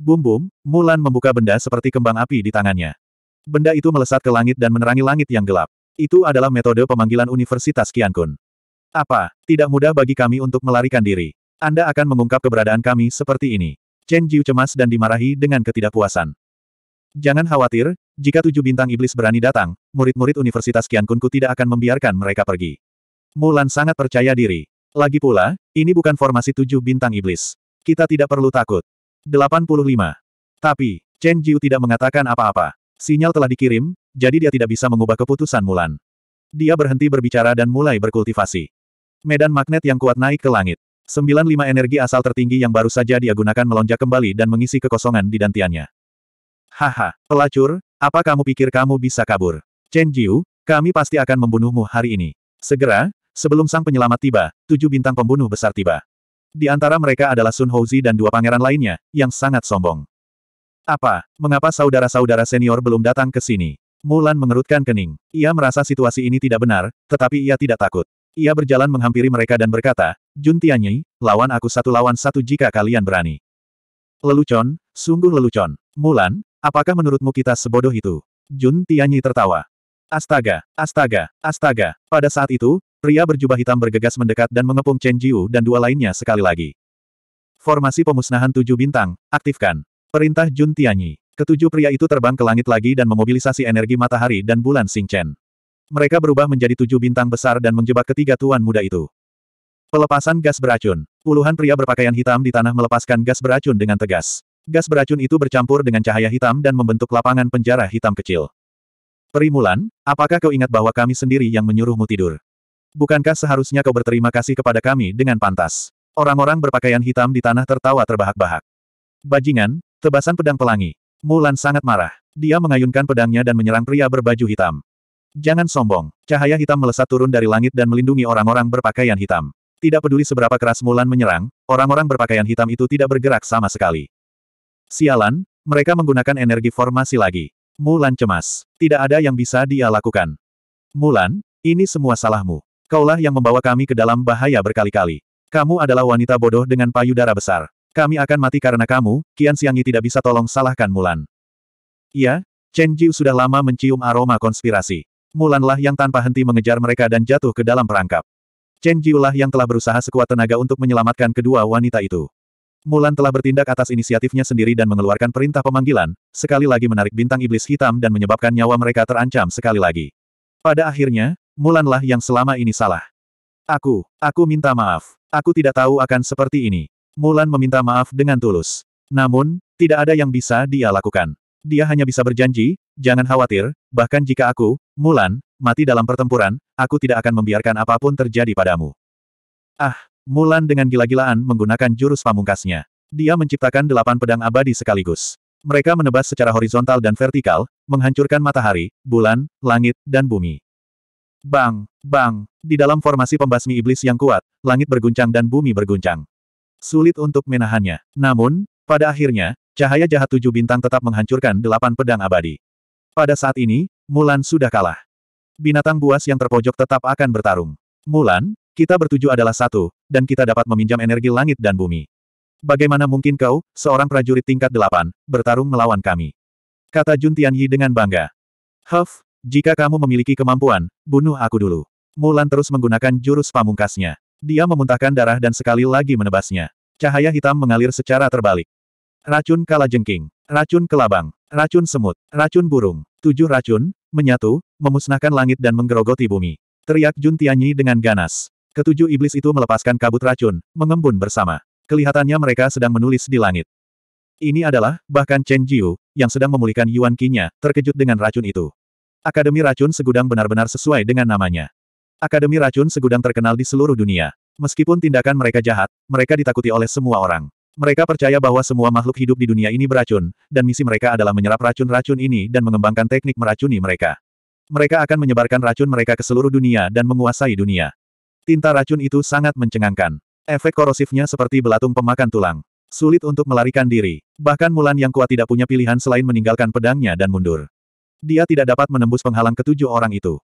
Bum bum, Mulan membuka benda seperti kembang api di tangannya. Benda itu melesat ke langit dan menerangi langit yang gelap. Itu adalah metode pemanggilan Universitas Qian Kun. Apa, tidak mudah bagi kami untuk melarikan diri. Anda akan mengungkap keberadaan kami seperti ini. Chen Jiu cemas dan dimarahi dengan ketidakpuasan. Jangan khawatir, jika tujuh bintang iblis berani datang, murid-murid Universitas Kian Kunku tidak akan membiarkan mereka pergi. Mulan sangat percaya diri. Lagi pula, ini bukan formasi tujuh bintang iblis. Kita tidak perlu takut. 85. Tapi, Chen Jiu tidak mengatakan apa-apa. Sinyal telah dikirim, jadi dia tidak bisa mengubah keputusan Mulan. Dia berhenti berbicara dan mulai berkultivasi. Medan magnet yang kuat naik ke langit. 95 energi asal tertinggi yang baru saja dia gunakan melonjak kembali dan mengisi kekosongan di dantiannya. Haha, pelacur, apa kamu pikir kamu bisa kabur? Chen Jiu, kami pasti akan membunuhmu hari ini. Segera, sebelum sang penyelamat tiba, tujuh bintang pembunuh besar tiba. Di antara mereka adalah Sun Houzi dan dua pangeran lainnya, yang sangat sombong. Apa, mengapa saudara-saudara senior belum datang ke sini? Mulan mengerutkan kening. Ia merasa situasi ini tidak benar, tetapi ia tidak takut. Ia berjalan menghampiri mereka dan berkata, Jun Tianyi, lawan aku satu lawan satu jika kalian berani. Lelucon, sungguh lelucon. Mulan, Apakah menurutmu kita sebodoh itu? Jun Tianyi tertawa. Astaga, astaga, astaga. Pada saat itu, pria berjubah hitam bergegas mendekat dan mengepung Chen Jiu dan dua lainnya sekali lagi. Formasi pemusnahan tujuh bintang, aktifkan. Perintah Jun Tianyi. Ketujuh pria itu terbang ke langit lagi dan memobilisasi energi matahari dan bulan Sing Chen. Mereka berubah menjadi tujuh bintang besar dan menjebak ketiga tuan muda itu. Pelepasan gas beracun. Puluhan pria berpakaian hitam di tanah melepaskan gas beracun dengan tegas. Gas beracun itu bercampur dengan cahaya hitam dan membentuk lapangan penjara hitam kecil. Perimulan, apakah kau ingat bahwa kami sendiri yang menyuruhmu tidur? Bukankah seharusnya kau berterima kasih kepada kami dengan pantas? Orang-orang berpakaian hitam di tanah tertawa terbahak-bahak. Bajingan, tebasan pedang pelangi. Mulan sangat marah. Dia mengayunkan pedangnya dan menyerang pria berbaju hitam. Jangan sombong. Cahaya hitam melesat turun dari langit dan melindungi orang-orang berpakaian hitam. Tidak peduli seberapa keras Mulan menyerang, orang-orang berpakaian hitam itu tidak bergerak sama sekali. Sialan, mereka menggunakan energi formasi lagi. Mulan cemas. Tidak ada yang bisa dia lakukan. Mulan, ini semua salahmu. Kaulah yang membawa kami ke dalam bahaya berkali-kali. Kamu adalah wanita bodoh dengan payudara besar. Kami akan mati karena kamu, Kian Siangi tidak bisa tolong salahkan Mulan. Iya, Chen Jiu sudah lama mencium aroma konspirasi. Mulanlah yang tanpa henti mengejar mereka dan jatuh ke dalam perangkap. Chen Jiu lah yang telah berusaha sekuat tenaga untuk menyelamatkan kedua wanita itu. Mulan telah bertindak atas inisiatifnya sendiri dan mengeluarkan perintah pemanggilan, sekali lagi menarik bintang iblis hitam dan menyebabkan nyawa mereka terancam sekali lagi. Pada akhirnya, Mulanlah yang selama ini salah. Aku, aku minta maaf. Aku tidak tahu akan seperti ini. Mulan meminta maaf dengan tulus. Namun, tidak ada yang bisa dia lakukan. Dia hanya bisa berjanji, jangan khawatir, bahkan jika aku, Mulan, mati dalam pertempuran, aku tidak akan membiarkan apapun terjadi padamu. Ah, Mulan dengan gila-gilaan menggunakan jurus pamungkasnya. Dia menciptakan delapan pedang abadi sekaligus. Mereka menebas secara horizontal dan vertikal, menghancurkan matahari, bulan, langit, dan bumi. Bang, bang, di dalam formasi pembasmi iblis yang kuat, langit berguncang dan bumi berguncang. Sulit untuk menahannya. Namun, pada akhirnya, cahaya jahat tujuh bintang tetap menghancurkan delapan pedang abadi. Pada saat ini, Mulan sudah kalah. Binatang buas yang terpojok tetap akan bertarung. Mulan, kita bertujuh adalah satu, dan kita dapat meminjam energi langit dan bumi. Bagaimana mungkin kau, seorang prajurit tingkat delapan, bertarung melawan kami? Kata Jun Tianyi dengan bangga. Huff, jika kamu memiliki kemampuan, bunuh aku dulu. Mulan terus menggunakan jurus pamungkasnya. Dia memuntahkan darah dan sekali lagi menebasnya. Cahaya hitam mengalir secara terbalik. Racun kala jengking, racun kelabang, racun semut, racun burung, tujuh racun, menyatu, memusnahkan langit dan menggerogoti bumi. Teriak Jun Tianyi dengan ganas. Ketujuh iblis itu melepaskan kabut racun, mengembun bersama. Kelihatannya mereka sedang menulis di langit. Ini adalah, bahkan Chen Jiu, yang sedang memulihkan Yuan Qinya, terkejut dengan racun itu. Akademi Racun Segudang benar-benar sesuai dengan namanya. Akademi Racun Segudang terkenal di seluruh dunia. Meskipun tindakan mereka jahat, mereka ditakuti oleh semua orang. Mereka percaya bahwa semua makhluk hidup di dunia ini beracun, dan misi mereka adalah menyerap racun-racun ini dan mengembangkan teknik meracuni mereka. Mereka akan menyebarkan racun mereka ke seluruh dunia dan menguasai dunia. Tinta racun itu sangat mencengangkan. Efek korosifnya seperti belatung pemakan tulang. Sulit untuk melarikan diri. Bahkan Mulan yang kuat tidak punya pilihan selain meninggalkan pedangnya dan mundur. Dia tidak dapat menembus penghalang ketujuh orang itu.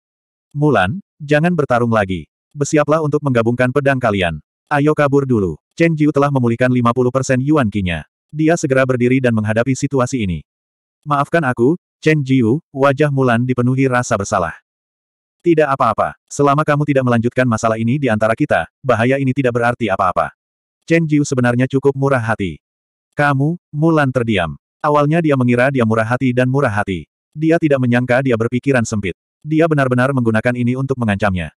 Mulan, jangan bertarung lagi. Bersiaplah untuk menggabungkan pedang kalian. Ayo kabur dulu. Chen Jiu telah memulihkan 50% yuan Qi-nya. Dia segera berdiri dan menghadapi situasi ini. Maafkan aku, Chen Jiu, wajah Mulan dipenuhi rasa bersalah. Tidak apa-apa. Selama kamu tidak melanjutkan masalah ini di antara kita, bahaya ini tidak berarti apa-apa. Chen Jiu sebenarnya cukup murah hati. Kamu, Mulan terdiam. Awalnya dia mengira dia murah hati dan murah hati. Dia tidak menyangka dia berpikiran sempit. Dia benar-benar menggunakan ini untuk mengancamnya.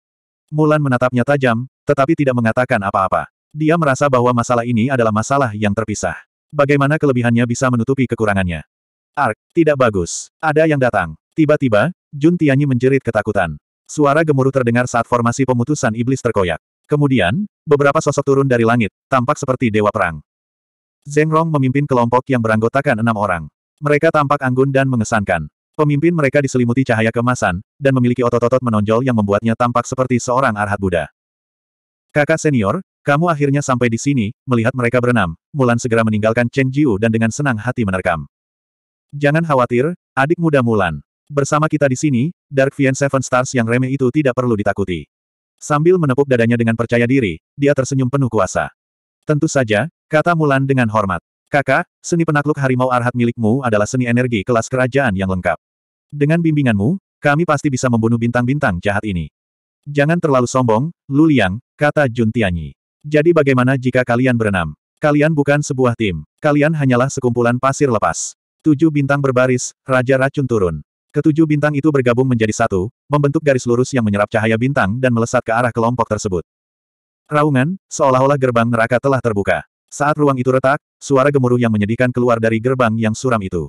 Mulan menatapnya tajam, tetapi tidak mengatakan apa-apa. Dia merasa bahwa masalah ini adalah masalah yang terpisah. Bagaimana kelebihannya bisa menutupi kekurangannya? Ark, tidak bagus. Ada yang datang. Tiba-tiba, Jun Tianyi menjerit ketakutan. Suara gemuruh terdengar saat formasi pemutusan iblis terkoyak. Kemudian, beberapa sosok turun dari langit, tampak seperti dewa perang. Zeng Rong memimpin kelompok yang beranggotakan enam orang. Mereka tampak anggun dan mengesankan. Pemimpin mereka diselimuti cahaya kemasan, dan memiliki otot-otot menonjol yang membuatnya tampak seperti seorang arhat Buddha. Kakak senior, kamu akhirnya sampai di sini, melihat mereka berenam, Mulan segera meninggalkan Chen Jiu dan dengan senang hati menerkam. Jangan khawatir, adik muda Mulan. Bersama kita di sini, Dark Vian Seven Stars yang remeh itu tidak perlu ditakuti. Sambil menepuk dadanya dengan percaya diri, dia tersenyum penuh kuasa. Tentu saja, kata Mulan dengan hormat. Kakak, seni penakluk harimau arhat milikmu adalah seni energi kelas kerajaan yang lengkap. Dengan bimbinganmu, kami pasti bisa membunuh bintang-bintang jahat ini. Jangan terlalu sombong, Lu Liang, kata Jun Tianyi. Jadi bagaimana jika kalian berenam? Kalian bukan sebuah tim. Kalian hanyalah sekumpulan pasir lepas. Tujuh bintang berbaris, Raja Racun turun. Ketujuh bintang itu bergabung menjadi satu, membentuk garis lurus yang menyerap cahaya bintang dan melesat ke arah kelompok tersebut. Raungan, seolah-olah gerbang neraka telah terbuka. Saat ruang itu retak, suara gemuruh yang menyedihkan keluar dari gerbang yang suram itu.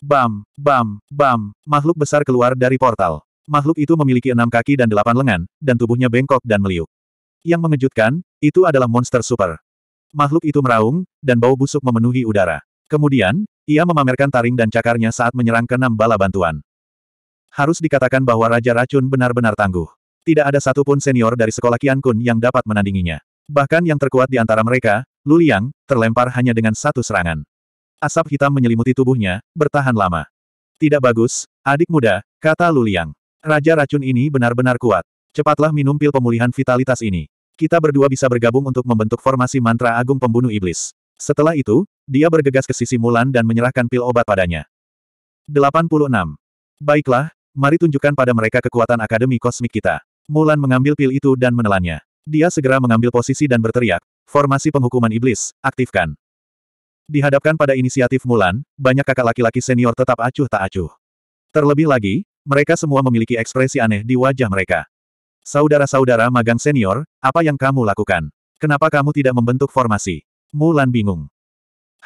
Bam, bam, bam, makhluk besar keluar dari portal. Makhluk itu memiliki enam kaki dan delapan lengan, dan tubuhnya bengkok dan meliuk. Yang mengejutkan, itu adalah monster super. Makhluk itu meraung, dan bau busuk memenuhi udara. Kemudian, ia memamerkan taring dan cakarnya saat menyerang ke enam bala bantuan. Harus dikatakan bahwa Raja Racun benar-benar tangguh. Tidak ada satupun senior dari sekolah Kian Kun yang dapat menandinginya. Bahkan yang terkuat di antara mereka, Lu Liang, terlempar hanya dengan satu serangan. Asap hitam menyelimuti tubuhnya, bertahan lama. Tidak bagus, adik muda, kata Lu Liang. Raja racun ini benar-benar kuat. Cepatlah minum pil pemulihan vitalitas ini. Kita berdua bisa bergabung untuk membentuk formasi mantra agung pembunuh iblis. Setelah itu, dia bergegas ke sisi Mulan dan menyerahkan pil obat padanya. 86. Baiklah, mari tunjukkan pada mereka kekuatan Akademi Kosmik kita. Mulan mengambil pil itu dan menelannya. Dia segera mengambil posisi dan berteriak, formasi penghukuman iblis, aktifkan. Dihadapkan pada inisiatif Mulan, banyak kakak laki-laki senior tetap acuh tak acuh. Terlebih lagi, mereka semua memiliki ekspresi aneh di wajah mereka. Saudara-saudara magang senior, apa yang kamu lakukan? Kenapa kamu tidak membentuk formasi? Mulan bingung.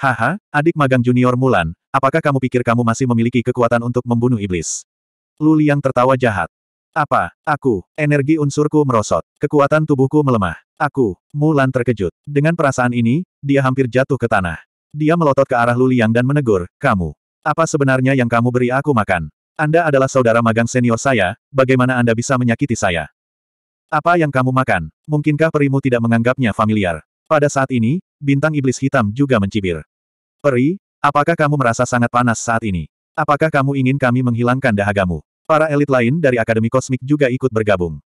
Haha, adik magang junior Mulan, apakah kamu pikir kamu masih memiliki kekuatan untuk membunuh iblis? Lu Liang tertawa jahat. Apa, aku, energi unsurku merosot, kekuatan tubuhku melemah. Aku, Mulan terkejut. Dengan perasaan ini, dia hampir jatuh ke tanah. Dia melotot ke arah Lu Liang dan menegur, kamu. Apa sebenarnya yang kamu beri aku makan? Anda adalah saudara magang senior saya, bagaimana Anda bisa menyakiti saya? Apa yang kamu makan? Mungkinkah perimu tidak menganggapnya familiar? Pada saat ini, bintang iblis hitam juga mencibir. Peri, apakah kamu merasa sangat panas saat ini? Apakah kamu ingin kami menghilangkan dahagamu? Para elit lain dari Akademi Kosmik juga ikut bergabung.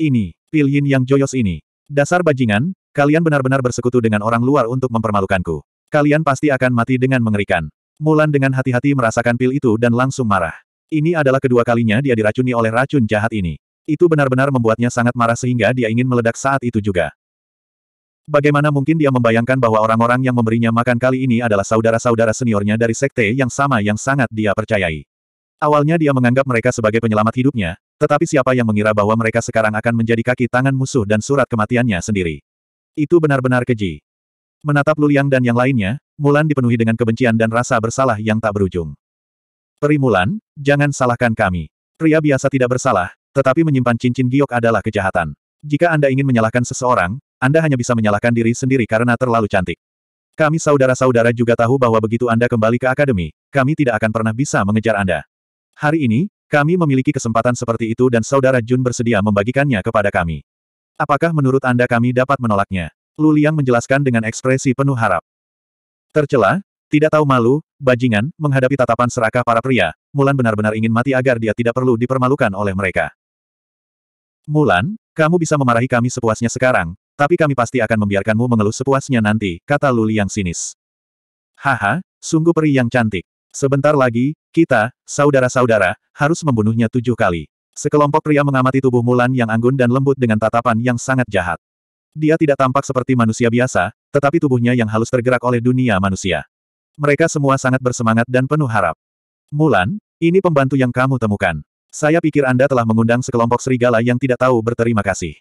Ini, pilihin yang joyos ini. Dasar bajingan, kalian benar-benar bersekutu dengan orang luar untuk mempermalukanku. Kalian pasti akan mati dengan mengerikan. Mulan dengan hati-hati merasakan pil itu dan langsung marah. Ini adalah kedua kalinya dia diracuni oleh racun jahat ini. Itu benar-benar membuatnya sangat marah sehingga dia ingin meledak saat itu juga. Bagaimana mungkin dia membayangkan bahwa orang-orang yang memberinya makan kali ini adalah saudara-saudara seniornya dari sekte yang sama yang sangat dia percayai. Awalnya dia menganggap mereka sebagai penyelamat hidupnya, tetapi siapa yang mengira bahwa mereka sekarang akan menjadi kaki tangan musuh dan surat kematiannya sendiri. Itu benar-benar keji. Menatap Luliang dan yang lainnya, Mulan dipenuhi dengan kebencian dan rasa bersalah yang tak berujung. Peri Mulan, jangan salahkan kami. Pria biasa tidak bersalah, tetapi menyimpan cincin giok adalah kejahatan. Jika Anda ingin menyalahkan seseorang, anda hanya bisa menyalahkan diri sendiri karena terlalu cantik. Kami saudara-saudara juga tahu bahwa begitu Anda kembali ke akademi, kami tidak akan pernah bisa mengejar Anda. Hari ini, kami memiliki kesempatan seperti itu dan saudara Jun bersedia membagikannya kepada kami. Apakah menurut Anda kami dapat menolaknya? Lu Liang menjelaskan dengan ekspresi penuh harap. Tercela, tidak tahu malu, bajingan, menghadapi tatapan serakah para pria, Mulan benar-benar ingin mati agar dia tidak perlu dipermalukan oleh mereka. Mulan, kamu bisa memarahi kami sepuasnya sekarang, tapi kami pasti akan membiarkanmu mengeluh sepuasnya nanti, kata Luli yang sinis. Haha, sungguh peri yang cantik. Sebentar lagi, kita, saudara-saudara, harus membunuhnya tujuh kali. Sekelompok pria mengamati tubuh Mulan yang anggun dan lembut dengan tatapan yang sangat jahat. Dia tidak tampak seperti manusia biasa, tetapi tubuhnya yang halus tergerak oleh dunia manusia. Mereka semua sangat bersemangat dan penuh harap. Mulan, ini pembantu yang kamu temukan. Saya pikir Anda telah mengundang sekelompok serigala yang tidak tahu berterima kasih.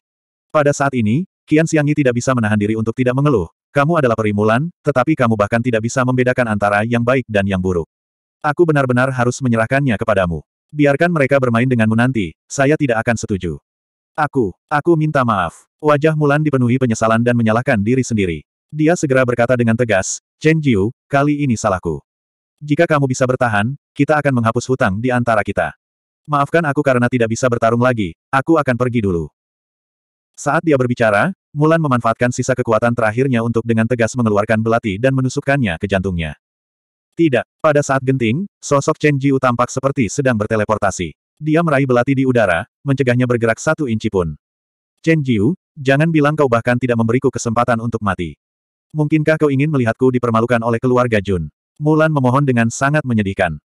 Pada saat ini, Kian Xiangyi tidak bisa menahan diri untuk tidak mengeluh. Kamu adalah perimulan, tetapi kamu bahkan tidak bisa membedakan antara yang baik dan yang buruk. Aku benar-benar harus menyerahkannya kepadamu. Biarkan mereka bermain denganmu nanti, saya tidak akan setuju. Aku, aku minta maaf. Wajah Mulan dipenuhi penyesalan dan menyalahkan diri sendiri. Dia segera berkata dengan tegas, Chen Jiu, kali ini salahku. Jika kamu bisa bertahan, kita akan menghapus hutang di antara kita. Maafkan aku karena tidak bisa bertarung lagi, aku akan pergi dulu. Saat dia berbicara, Mulan memanfaatkan sisa kekuatan terakhirnya untuk dengan tegas mengeluarkan belati dan menusukkannya ke jantungnya. Tidak, pada saat genting, sosok Chen Jiu tampak seperti sedang berteleportasi. Dia meraih belati di udara, mencegahnya bergerak satu inci pun. Chen Jiu, jangan bilang kau bahkan tidak memberiku kesempatan untuk mati. Mungkinkah kau ingin melihatku dipermalukan oleh keluarga Jun? Mulan memohon dengan sangat menyedihkan.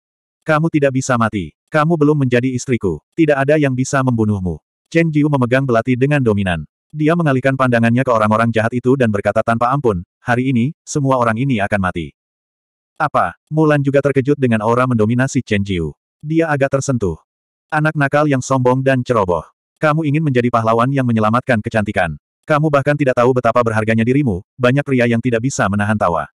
Kamu tidak bisa mati. Kamu belum menjadi istriku. Tidak ada yang bisa membunuhmu. Chen Jiu memegang belati dengan dominan. Dia mengalihkan pandangannya ke orang-orang jahat itu dan berkata tanpa ampun, hari ini, semua orang ini akan mati. Apa? Mulan juga terkejut dengan aura mendominasi Chen Jiu. Dia agak tersentuh. Anak nakal yang sombong dan ceroboh. Kamu ingin menjadi pahlawan yang menyelamatkan kecantikan. Kamu bahkan tidak tahu betapa berharganya dirimu, banyak pria yang tidak bisa menahan tawa.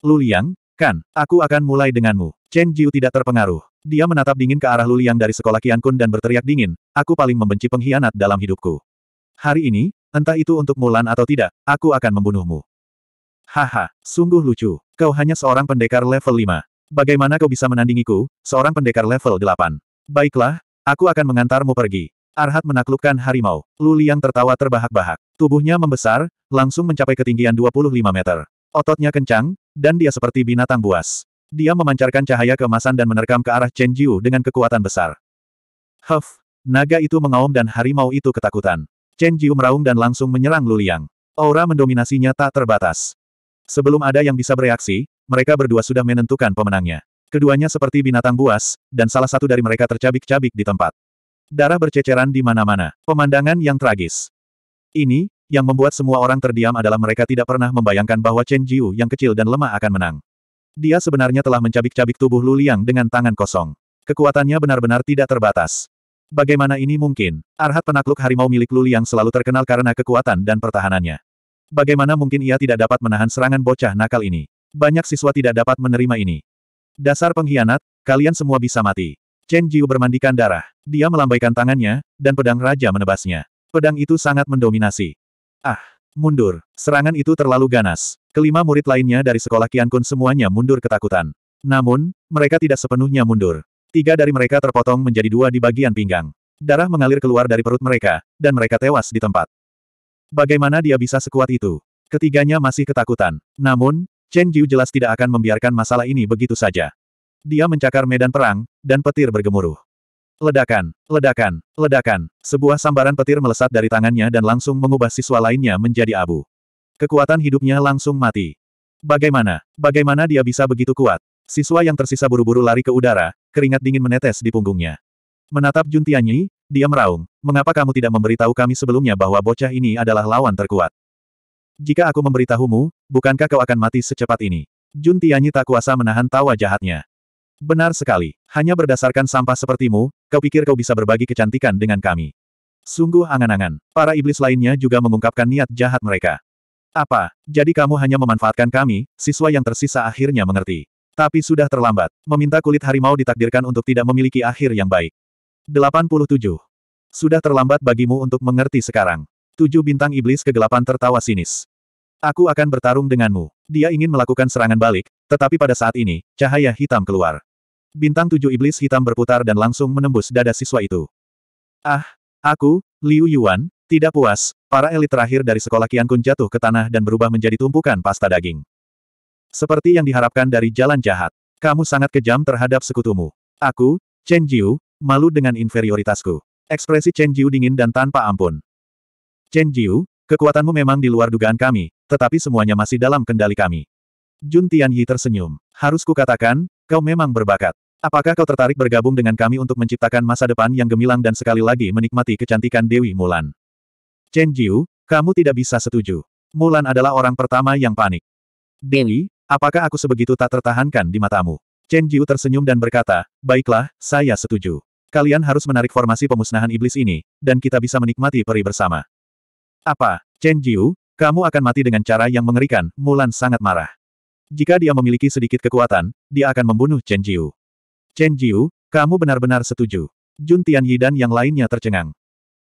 Lu Liang, kan, aku akan mulai denganmu. Chen Jiu tidak terpengaruh. Dia menatap dingin ke arah Lu Liang dari sekolah Qiankun dan berteriak dingin, aku paling membenci pengkhianat dalam hidupku. Hari ini, entah itu untuk Mulan atau tidak, aku akan membunuhmu. Haha, sungguh lucu. Kau hanya seorang pendekar level 5. Bagaimana kau bisa menandingiku, seorang pendekar level 8? Baiklah, aku akan mengantarmu pergi. Arhat menaklukkan harimau. Luli yang tertawa terbahak-bahak. Tubuhnya membesar, langsung mencapai ketinggian 25 meter. Ototnya kencang, dan dia seperti binatang buas. Dia memancarkan cahaya keemasan dan menerkam ke arah Chen Jiu dengan kekuatan besar. Huff, naga itu mengaum dan harimau itu ketakutan. Chen Jiu meraung dan langsung menyerang Luliang. Aura mendominasinya tak terbatas. Sebelum ada yang bisa bereaksi, mereka berdua sudah menentukan pemenangnya. Keduanya seperti binatang buas, dan salah satu dari mereka tercabik-cabik di tempat. Darah berceceran di mana-mana. Pemandangan yang tragis. Ini, yang membuat semua orang terdiam adalah mereka tidak pernah membayangkan bahwa Chen Jiu yang kecil dan lemah akan menang. Dia sebenarnya telah mencabik-cabik tubuh Luliang dengan tangan kosong. Kekuatannya benar-benar tidak terbatas. Bagaimana ini mungkin? Arhat penakluk harimau milik Luli yang selalu terkenal karena kekuatan dan pertahanannya. Bagaimana mungkin ia tidak dapat menahan serangan bocah nakal ini? Banyak siswa tidak dapat menerima ini. Dasar pengkhianat, kalian semua bisa mati. Chen Jiu bermandikan darah. Dia melambaikan tangannya, dan pedang raja menebasnya. Pedang itu sangat mendominasi. Ah, mundur. Serangan itu terlalu ganas. Kelima murid lainnya dari sekolah Qiankun semuanya mundur ketakutan. Namun, mereka tidak sepenuhnya mundur. Tiga dari mereka terpotong menjadi dua di bagian pinggang. Darah mengalir keluar dari perut mereka, dan mereka tewas di tempat. Bagaimana dia bisa sekuat itu? Ketiganya masih ketakutan. Namun, Chen Jiu jelas tidak akan membiarkan masalah ini begitu saja. Dia mencakar medan perang, dan petir bergemuruh. Ledakan, ledakan, ledakan. Sebuah sambaran petir melesat dari tangannya dan langsung mengubah siswa lainnya menjadi abu. Kekuatan hidupnya langsung mati. Bagaimana, bagaimana dia bisa begitu kuat? Siswa yang tersisa buru-buru lari ke udara, keringat dingin menetes di punggungnya. Menatap Jun Tianyi, dia meraung, mengapa kamu tidak memberitahu kami sebelumnya bahwa bocah ini adalah lawan terkuat? Jika aku memberitahumu, bukankah kau akan mati secepat ini? Jun Tianyi tak kuasa menahan tawa jahatnya. Benar sekali, hanya berdasarkan sampah sepertimu, kau pikir kau bisa berbagi kecantikan dengan kami. Sungguh angan-angan, para iblis lainnya juga mengungkapkan niat jahat mereka. Apa, jadi kamu hanya memanfaatkan kami, siswa yang tersisa akhirnya mengerti. Tapi sudah terlambat. Meminta kulit harimau ditakdirkan untuk tidak memiliki akhir yang baik. 87. Sudah terlambat bagimu untuk mengerti sekarang. Tujuh bintang iblis kegelapan tertawa sinis. Aku akan bertarung denganmu. Dia ingin melakukan serangan balik, tetapi pada saat ini, cahaya hitam keluar. Bintang tujuh iblis hitam berputar dan langsung menembus dada siswa itu. Ah, aku, Liu Yuan, tidak puas, para elit terakhir dari sekolah Kian jatuh ke tanah dan berubah menjadi tumpukan pasta daging. Seperti yang diharapkan dari jalan jahat. Kamu sangat kejam terhadap sekutumu. Aku, Chen Jiu, malu dengan inferioritasku. Ekspresi Chen Jiu dingin dan tanpa ampun. Chen Jiu, kekuatanmu memang di luar dugaan kami, tetapi semuanya masih dalam kendali kami. Jun Tianyi tersenyum. Harus kukatakan, kau memang berbakat. Apakah kau tertarik bergabung dengan kami untuk menciptakan masa depan yang gemilang dan sekali lagi menikmati kecantikan Dewi Mulan? Chen Jiu, kamu tidak bisa setuju. Mulan adalah orang pertama yang panik. Dewi, Apakah aku sebegitu tak tertahankan di matamu? Chen Jiu tersenyum dan berkata, baiklah, saya setuju. Kalian harus menarik formasi pemusnahan iblis ini, dan kita bisa menikmati peri bersama. Apa, Chen Jiu, kamu akan mati dengan cara yang mengerikan, Mulan sangat marah. Jika dia memiliki sedikit kekuatan, dia akan membunuh Chen Jiu. Chen Jiu, kamu benar-benar setuju. Jun Tianyi dan yang lainnya tercengang.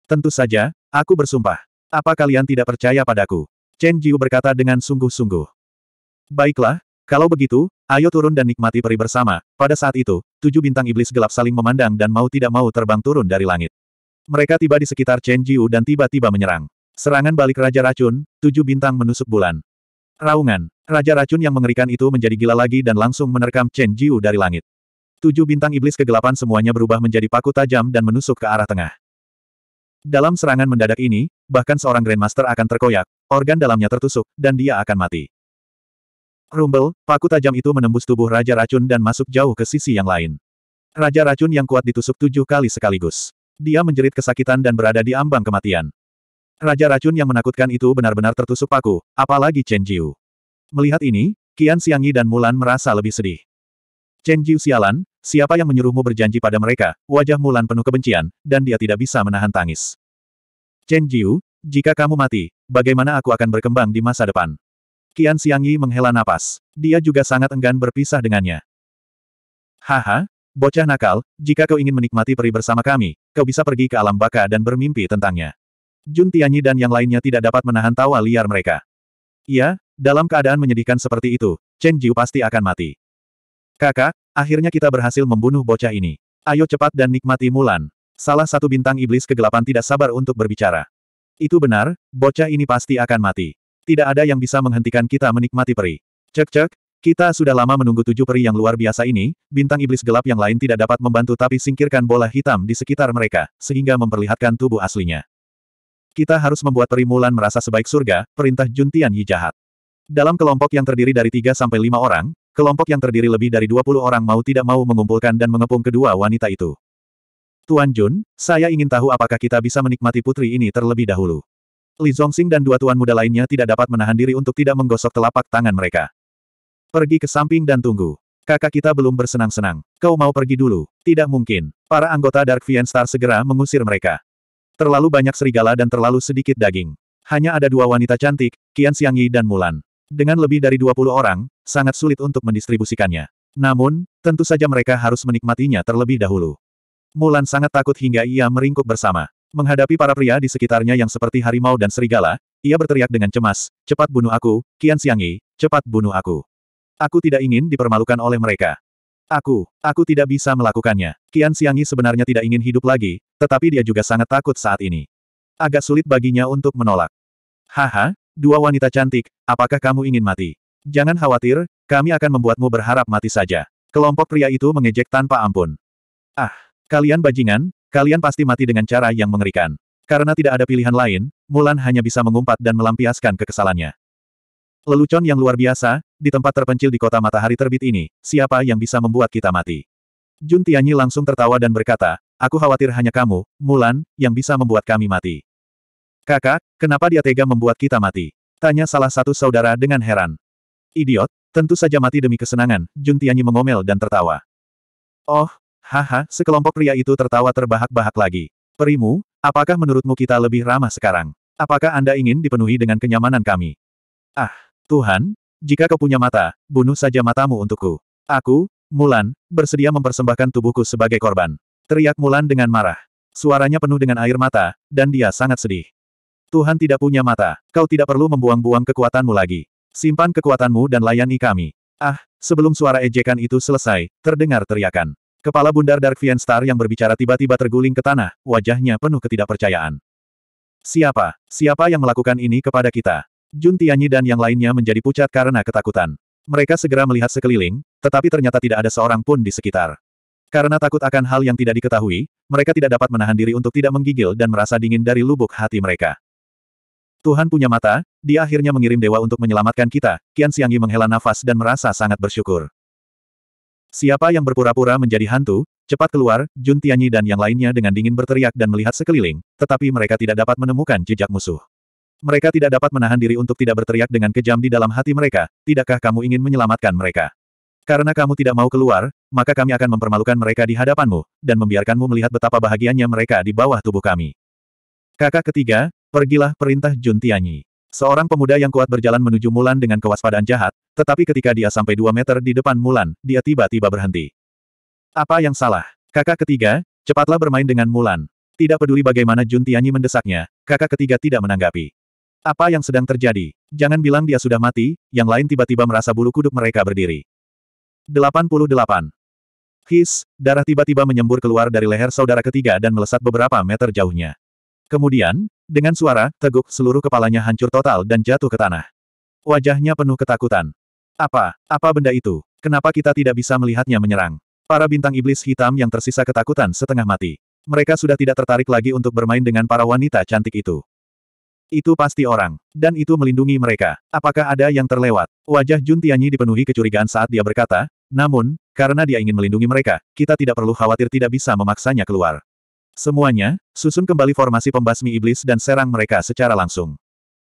Tentu saja, aku bersumpah. Apa kalian tidak percaya padaku? Chen Jiu berkata dengan sungguh-sungguh. Baiklah, kalau begitu, ayo turun dan nikmati peri bersama. Pada saat itu, tujuh bintang iblis gelap saling memandang dan mau tidak mau terbang turun dari langit. Mereka tiba di sekitar Chen Jiu dan tiba-tiba menyerang. Serangan balik Raja Racun, tujuh bintang menusuk bulan. Raungan, Raja Racun yang mengerikan itu menjadi gila lagi dan langsung menerkam Chen Jiu dari langit. Tujuh bintang iblis kegelapan semuanya berubah menjadi paku tajam dan menusuk ke arah tengah. Dalam serangan mendadak ini, bahkan seorang Grandmaster akan terkoyak, organ dalamnya tertusuk, dan dia akan mati. Rumble, paku tajam itu menembus tubuh Raja Racun dan masuk jauh ke sisi yang lain. Raja Racun yang kuat ditusuk tujuh kali sekaligus. Dia menjerit kesakitan dan berada di ambang kematian. Raja Racun yang menakutkan itu benar-benar tertusuk paku, apalagi Chen Jiu. Melihat ini, Qian Xiangyi dan Mulan merasa lebih sedih. Chen Jiu sialan, siapa yang menyuruhmu berjanji pada mereka, wajah Mulan penuh kebencian, dan dia tidak bisa menahan tangis. Chen Jiu, jika kamu mati, bagaimana aku akan berkembang di masa depan? Qian Xiangyi menghela napas. Dia juga sangat enggan berpisah dengannya. Haha, bocah nakal, jika kau ingin menikmati peri bersama kami, kau bisa pergi ke alam baka dan bermimpi tentangnya. Jun Tianyi dan yang lainnya tidak dapat menahan tawa liar mereka. Iya, dalam keadaan menyedihkan seperti itu, Chen Jiu pasti akan mati. Kakak, akhirnya kita berhasil membunuh bocah ini. Ayo cepat dan nikmati Mulan. Salah satu bintang iblis kegelapan tidak sabar untuk berbicara. Itu benar, bocah ini pasti akan mati. Tidak ada yang bisa menghentikan kita menikmati peri. Cek-cek, kita sudah lama menunggu tujuh peri yang luar biasa ini, bintang iblis gelap yang lain tidak dapat membantu tapi singkirkan bola hitam di sekitar mereka, sehingga memperlihatkan tubuh aslinya. Kita harus membuat peri Mulan merasa sebaik surga, perintah Juntian Yi jahat. Dalam kelompok yang terdiri dari tiga sampai lima orang, kelompok yang terdiri lebih dari dua puluh orang mau tidak mau mengumpulkan dan mengepung kedua wanita itu. Tuan Jun, saya ingin tahu apakah kita bisa menikmati putri ini terlebih dahulu. Li Zhongxing dan dua tuan muda lainnya tidak dapat menahan diri untuk tidak menggosok telapak tangan mereka. Pergi ke samping dan tunggu. Kakak kita belum bersenang-senang. Kau mau pergi dulu? Tidak mungkin. Para anggota Dark Vian Star segera mengusir mereka. Terlalu banyak serigala dan terlalu sedikit daging. Hanya ada dua wanita cantik, Qian Xiangyi dan Mulan. Dengan lebih dari 20 orang, sangat sulit untuk mendistribusikannya. Namun, tentu saja mereka harus menikmatinya terlebih dahulu. Mulan sangat takut hingga ia meringkuk bersama. Menghadapi para pria di sekitarnya yang seperti harimau dan serigala, ia berteriak dengan cemas, cepat bunuh aku, Kian Siangi, cepat bunuh aku. Aku tidak ingin dipermalukan oleh mereka. Aku, aku tidak bisa melakukannya. Kian Siangi sebenarnya tidak ingin hidup lagi, tetapi dia juga sangat takut saat ini. Agak sulit baginya untuk menolak. Haha, dua wanita cantik, apakah kamu ingin mati? Jangan khawatir, kami akan membuatmu berharap mati saja. Kelompok pria itu mengejek tanpa ampun. Ah, kalian bajingan, Kalian pasti mati dengan cara yang mengerikan. Karena tidak ada pilihan lain, Mulan hanya bisa mengumpat dan melampiaskan kekesalannya. Lelucon yang luar biasa, di tempat terpencil di kota matahari terbit ini, siapa yang bisa membuat kita mati? Jun Tianyi langsung tertawa dan berkata, aku khawatir hanya kamu, Mulan, yang bisa membuat kami mati. Kakak, kenapa dia tega membuat kita mati? Tanya salah satu saudara dengan heran. Idiot, tentu saja mati demi kesenangan, Jun Tianyi mengomel dan tertawa. Oh, Haha, sekelompok pria itu tertawa terbahak-bahak lagi. Perimu, apakah menurutmu kita lebih ramah sekarang? Apakah Anda ingin dipenuhi dengan kenyamanan kami? Ah, Tuhan, jika kau punya mata, bunuh saja matamu untukku. Aku, Mulan, bersedia mempersembahkan tubuhku sebagai korban. Teriak Mulan dengan marah. Suaranya penuh dengan air mata, dan dia sangat sedih. Tuhan tidak punya mata, kau tidak perlu membuang-buang kekuatanmu lagi. Simpan kekuatanmu dan layani kami. Ah, sebelum suara ejekan itu selesai, terdengar teriakan. Kepala bundar Dark Vian Star yang berbicara tiba-tiba terguling ke tanah, wajahnya penuh ketidakpercayaan. Siapa? Siapa yang melakukan ini kepada kita? Jun Tianyi dan yang lainnya menjadi pucat karena ketakutan. Mereka segera melihat sekeliling, tetapi ternyata tidak ada seorang pun di sekitar. Karena takut akan hal yang tidak diketahui, mereka tidak dapat menahan diri untuk tidak menggigil dan merasa dingin dari lubuk hati mereka. Tuhan punya mata, dia akhirnya mengirim dewa untuk menyelamatkan kita, Kian Xiangyi menghela nafas dan merasa sangat bersyukur. Siapa yang berpura-pura menjadi hantu, cepat keluar, Jun Tianyi dan yang lainnya dengan dingin berteriak dan melihat sekeliling, tetapi mereka tidak dapat menemukan jejak musuh. Mereka tidak dapat menahan diri untuk tidak berteriak dengan kejam di dalam hati mereka, tidakkah kamu ingin menyelamatkan mereka? Karena kamu tidak mau keluar, maka kami akan mempermalukan mereka di hadapanmu, dan membiarkanmu melihat betapa bahagianya mereka di bawah tubuh kami. Kakak ketiga, pergilah perintah Jun Tianyi. Seorang pemuda yang kuat berjalan menuju Mulan dengan kewaspadaan jahat, tetapi ketika dia sampai dua meter di depan Mulan, dia tiba-tiba berhenti. Apa yang salah? Kakak ketiga, cepatlah bermain dengan Mulan. Tidak peduli bagaimana Jun Tianyi mendesaknya, kakak ketiga tidak menanggapi. Apa yang sedang terjadi? Jangan bilang dia sudah mati, yang lain tiba-tiba merasa bulu kuduk mereka berdiri. 88. His, darah tiba-tiba menyembur keluar dari leher saudara ketiga dan melesat beberapa meter jauhnya. Kemudian, dengan suara, teguk, seluruh kepalanya hancur total dan jatuh ke tanah. Wajahnya penuh ketakutan. Apa, apa benda itu? Kenapa kita tidak bisa melihatnya menyerang? Para bintang iblis hitam yang tersisa ketakutan setengah mati. Mereka sudah tidak tertarik lagi untuk bermain dengan para wanita cantik itu. Itu pasti orang. Dan itu melindungi mereka. Apakah ada yang terlewat? Wajah Jun Tianyi dipenuhi kecurigaan saat dia berkata, namun, karena dia ingin melindungi mereka, kita tidak perlu khawatir tidak bisa memaksanya keluar. Semuanya, susun kembali formasi pembasmi iblis dan serang mereka secara langsung.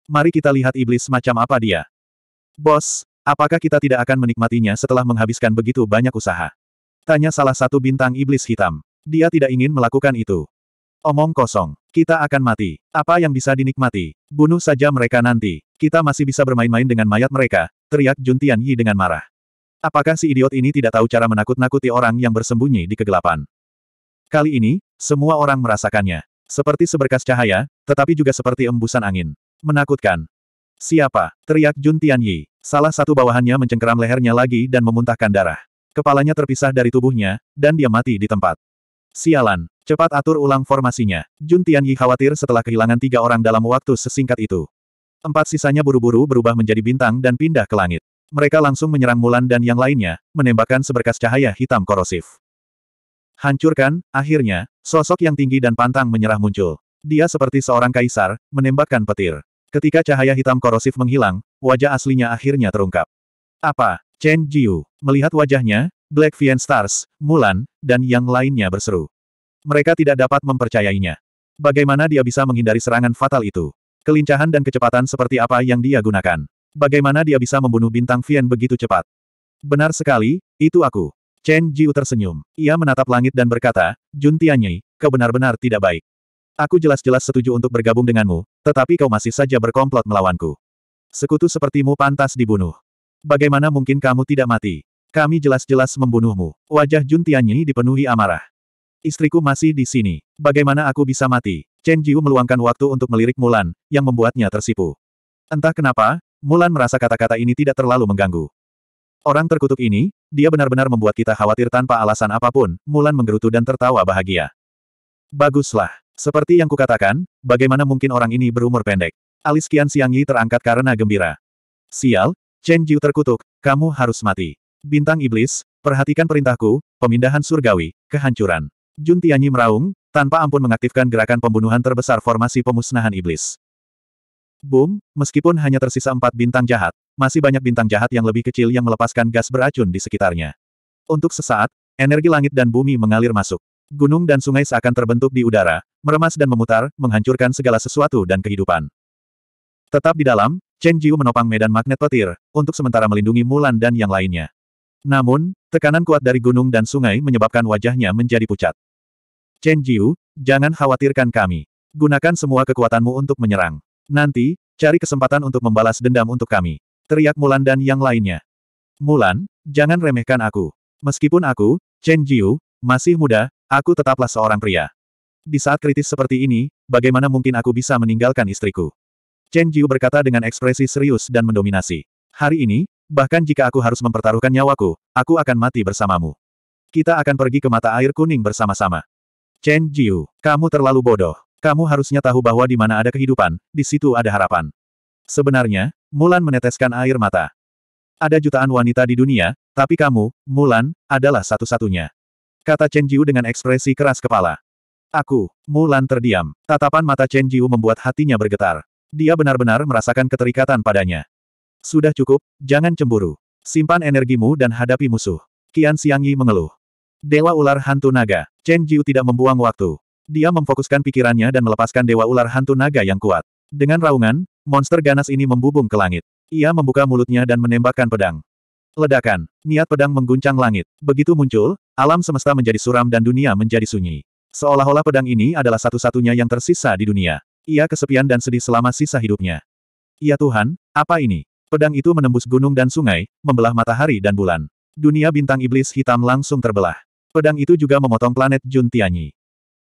Mari kita lihat iblis macam apa dia. Bos, apakah kita tidak akan menikmatinya setelah menghabiskan begitu banyak usaha? Tanya salah satu bintang iblis hitam. Dia tidak ingin melakukan itu. Omong kosong. Kita akan mati. Apa yang bisa dinikmati? Bunuh saja mereka nanti. Kita masih bisa bermain-main dengan mayat mereka, teriak Jun Tian Yi dengan marah. Apakah si idiot ini tidak tahu cara menakut-nakuti orang yang bersembunyi di kegelapan? Kali ini, semua orang merasakannya. Seperti seberkas cahaya, tetapi juga seperti embusan angin. Menakutkan. Siapa? Teriak Jun Tianyi. Salah satu bawahannya mencengkeram lehernya lagi dan memuntahkan darah. Kepalanya terpisah dari tubuhnya, dan dia mati di tempat. Sialan. Cepat atur ulang formasinya. Jun Tianyi khawatir setelah kehilangan tiga orang dalam waktu sesingkat itu. Empat sisanya buru-buru berubah menjadi bintang dan pindah ke langit. Mereka langsung menyerang Mulan dan yang lainnya, menembakkan seberkas cahaya hitam korosif. Hancurkan, akhirnya, sosok yang tinggi dan pantang menyerah muncul. Dia seperti seorang kaisar, menembakkan petir. Ketika cahaya hitam korosif menghilang, wajah aslinya akhirnya terungkap. Apa? Chen Jiu. Melihat wajahnya, Black Vian Stars, Mulan, dan yang lainnya berseru. Mereka tidak dapat mempercayainya. Bagaimana dia bisa menghindari serangan fatal itu? Kelincahan dan kecepatan seperti apa yang dia gunakan? Bagaimana dia bisa membunuh bintang Vian begitu cepat? Benar sekali, itu aku. Chen Jiu tersenyum. Ia menatap langit dan berkata, Jun Tianyi, kau benar-benar tidak baik. Aku jelas-jelas setuju untuk bergabung denganmu, tetapi kau masih saja berkomplot melawanku. Sekutu sepertimu pantas dibunuh. Bagaimana mungkin kamu tidak mati? Kami jelas-jelas membunuhmu. Wajah Jun Tianyi dipenuhi amarah. Istriku masih di sini. Bagaimana aku bisa mati? Chen Jiu meluangkan waktu untuk melirik Mulan, yang membuatnya tersipu. Entah kenapa, Mulan merasa kata-kata ini tidak terlalu mengganggu. Orang terkutuk ini, dia benar-benar membuat kita khawatir tanpa alasan apapun, Mulan menggerutu dan tertawa bahagia. Baguslah. Seperti yang kukatakan, bagaimana mungkin orang ini berumur pendek? Alis Qian Xiang Yi terangkat karena gembira. Sial, Chen Jiu terkutuk, kamu harus mati. Bintang Iblis, perhatikan perintahku, pemindahan surgawi, kehancuran. Jun Tianyi meraung, tanpa ampun mengaktifkan gerakan pembunuhan terbesar formasi pemusnahan iblis. Boom, meskipun hanya tersisa empat bintang jahat, masih banyak bintang jahat yang lebih kecil yang melepaskan gas beracun di sekitarnya. Untuk sesaat, energi langit dan bumi mengalir masuk. Gunung dan sungai seakan terbentuk di udara, meremas dan memutar, menghancurkan segala sesuatu dan kehidupan. Tetap di dalam, Chen Jiu menopang medan magnet petir, untuk sementara melindungi Mulan dan yang lainnya. Namun, tekanan kuat dari gunung dan sungai menyebabkan wajahnya menjadi pucat. Chen Jiu, jangan khawatirkan kami. Gunakan semua kekuatanmu untuk menyerang. Nanti, cari kesempatan untuk membalas dendam untuk kami. Teriak Mulan dan yang lainnya. Mulan, jangan remehkan aku. Meskipun aku, Chen Jiu, masih muda, aku tetaplah seorang pria. Di saat kritis seperti ini, bagaimana mungkin aku bisa meninggalkan istriku? Chen Jiu berkata dengan ekspresi serius dan mendominasi. Hari ini, bahkan jika aku harus mempertaruhkan nyawaku, aku akan mati bersamamu. Kita akan pergi ke mata air kuning bersama-sama. Chen Jiu, kamu terlalu bodoh. Kamu harusnya tahu bahwa di mana ada kehidupan, di situ ada harapan. Sebenarnya, Mulan meneteskan air mata. Ada jutaan wanita di dunia, tapi kamu, Mulan, adalah satu-satunya. Kata Chen Jiu dengan ekspresi keras kepala. Aku, Mulan terdiam. Tatapan mata Chen Jiu membuat hatinya bergetar. Dia benar-benar merasakan keterikatan padanya. Sudah cukup, jangan cemburu. Simpan energimu dan hadapi musuh. Qian Xiangyi mengeluh. Dewa ular hantu naga. Chen Jiu tidak membuang waktu. Dia memfokuskan pikirannya dan melepaskan dewa ular hantu naga yang kuat. Dengan raungan, Monster ganas ini membubung ke langit. Ia membuka mulutnya dan menembakkan pedang. Ledakan. Niat pedang mengguncang langit. Begitu muncul, alam semesta menjadi suram dan dunia menjadi sunyi. Seolah-olah pedang ini adalah satu-satunya yang tersisa di dunia. Ia kesepian dan sedih selama sisa hidupnya. Ya Tuhan, apa ini? Pedang itu menembus gunung dan sungai, membelah matahari dan bulan. Dunia bintang iblis hitam langsung terbelah. Pedang itu juga memotong planet Jun Tianyi.